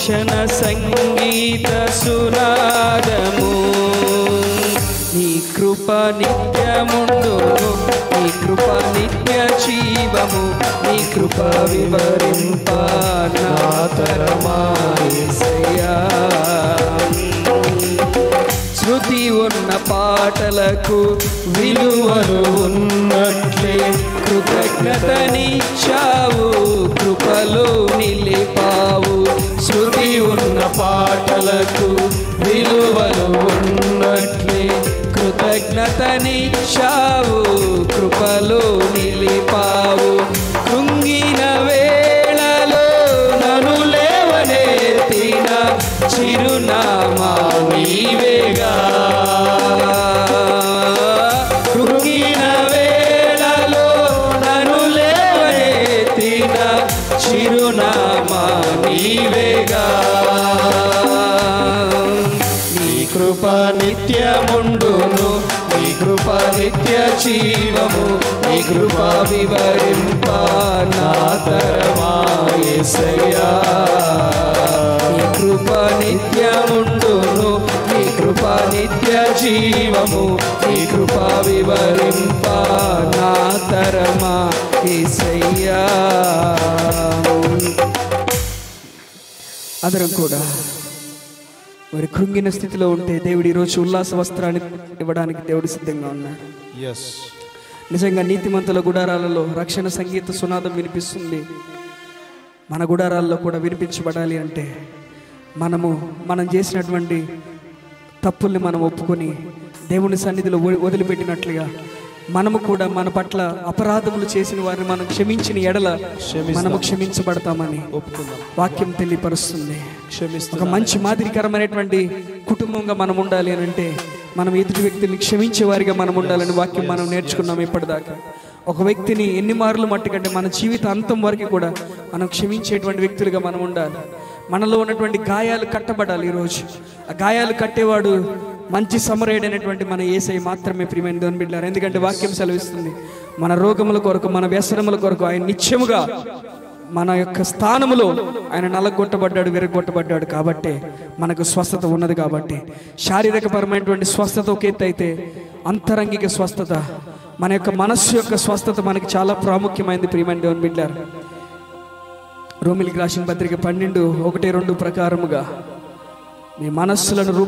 దర్శన సంగీత సురాగము నీ కృప నిత్యముండు నీ కృప నిత్య జీవము నీ కృప వివరింప నా తరమాయసయా శృతి ఉన్న పాటలకు విలువలు ఉన్నట్లే కృతజ్ఞతని చావు కృపలు నిలిపావు శృతి ఉన్న పాటలకు విలువలు ఉన్నట్లే కృతజ్ఞతని చావు కృపలు నిలిపావు జీవము నీ కృపా వివరింప నా తరమాయసయ్యా నీ కృప నిత్యముండును నీ కృప నిత్య జీవము నీ కృపా వివరింప ఏసయ్యా అందరం కూడా మరి కృంగిన స్థితిలో ఉంటే దేవుడు ఈరోజు ఉల్లాస వస్త్రాన్ని ఇవ్వడానికి దేవుడు సిద్ధంగా ఉన్నాడు నిజంగా నీతిమంతుల గుడారాలలో రక్షణ సంగీత సునాదం వినిపిస్తుంది మన గుడారాల్లో కూడా వినిపించబడాలి అంటే మనము మనం చేసినటువంటి తప్పుల్ని మనం ఒప్పుకొని దేవుని సన్నిధిలో వదిలిపెట్టినట్లుగా మనము కూడా మన పట్ల అపరాధములు చేసిన వారిని మనం క్షమించిన ఎడల మనము క్షమించబడతామని వాక్యం తెలియపరుస్తుంది ఒక మంచి మాదిరికరమైనటువంటి కుటుంబంగా మనం ఉండాలి అని అంటే మనం ఎదుటి వ్యక్తిని క్షమించే వారిగా మనం ఉండాలని వాక్యం మనం నేర్చుకున్నాం ఇప్పటిదాకా ఒక వ్యక్తిని ఎన్ని మార్లు మట్టుకంటే మన జీవిత అంతం వరకు కూడా మనం క్షమించేటువంటి వ్యక్తులుగా మనం ఉండాలి మనలో ఉన్నటువంటి గాయాలు కట్టబడాలి ఈరోజు ఆ గాయాలు కట్టేవాడు మంచి సమరేడైనటువంటి మన ఏసై మాత్రమే ప్రియమైన దోని బిడ్డారు ఎందుకంటే వాక్యం సెలవిస్తుంది మన రోగముల కొరకు మన వ్యసనముల కొరకు ఆయన నిత్యముగా మన యొక్క స్థానములో ఆయన నలగొట్టబడ్డాడు విరగొట్టబడ్డాడు కాబట్టి మనకు స్వస్థత ఉన్నది కాబట్టి శారీరకపరమైనటువంటి స్వస్థత ఒక అయితే అంతరంగిక స్వస్థత మన యొక్క మనస్సు యొక్క స్వస్థత మనకి చాలా ప్రాముఖ్యమైనది ప్రియమైన దేవన్ బిడ్డారు రోమిలికి రాసిన పత్రిక పన్నెండు ఒకటి రెండు ప్రకారముగా మీ మనస్సులను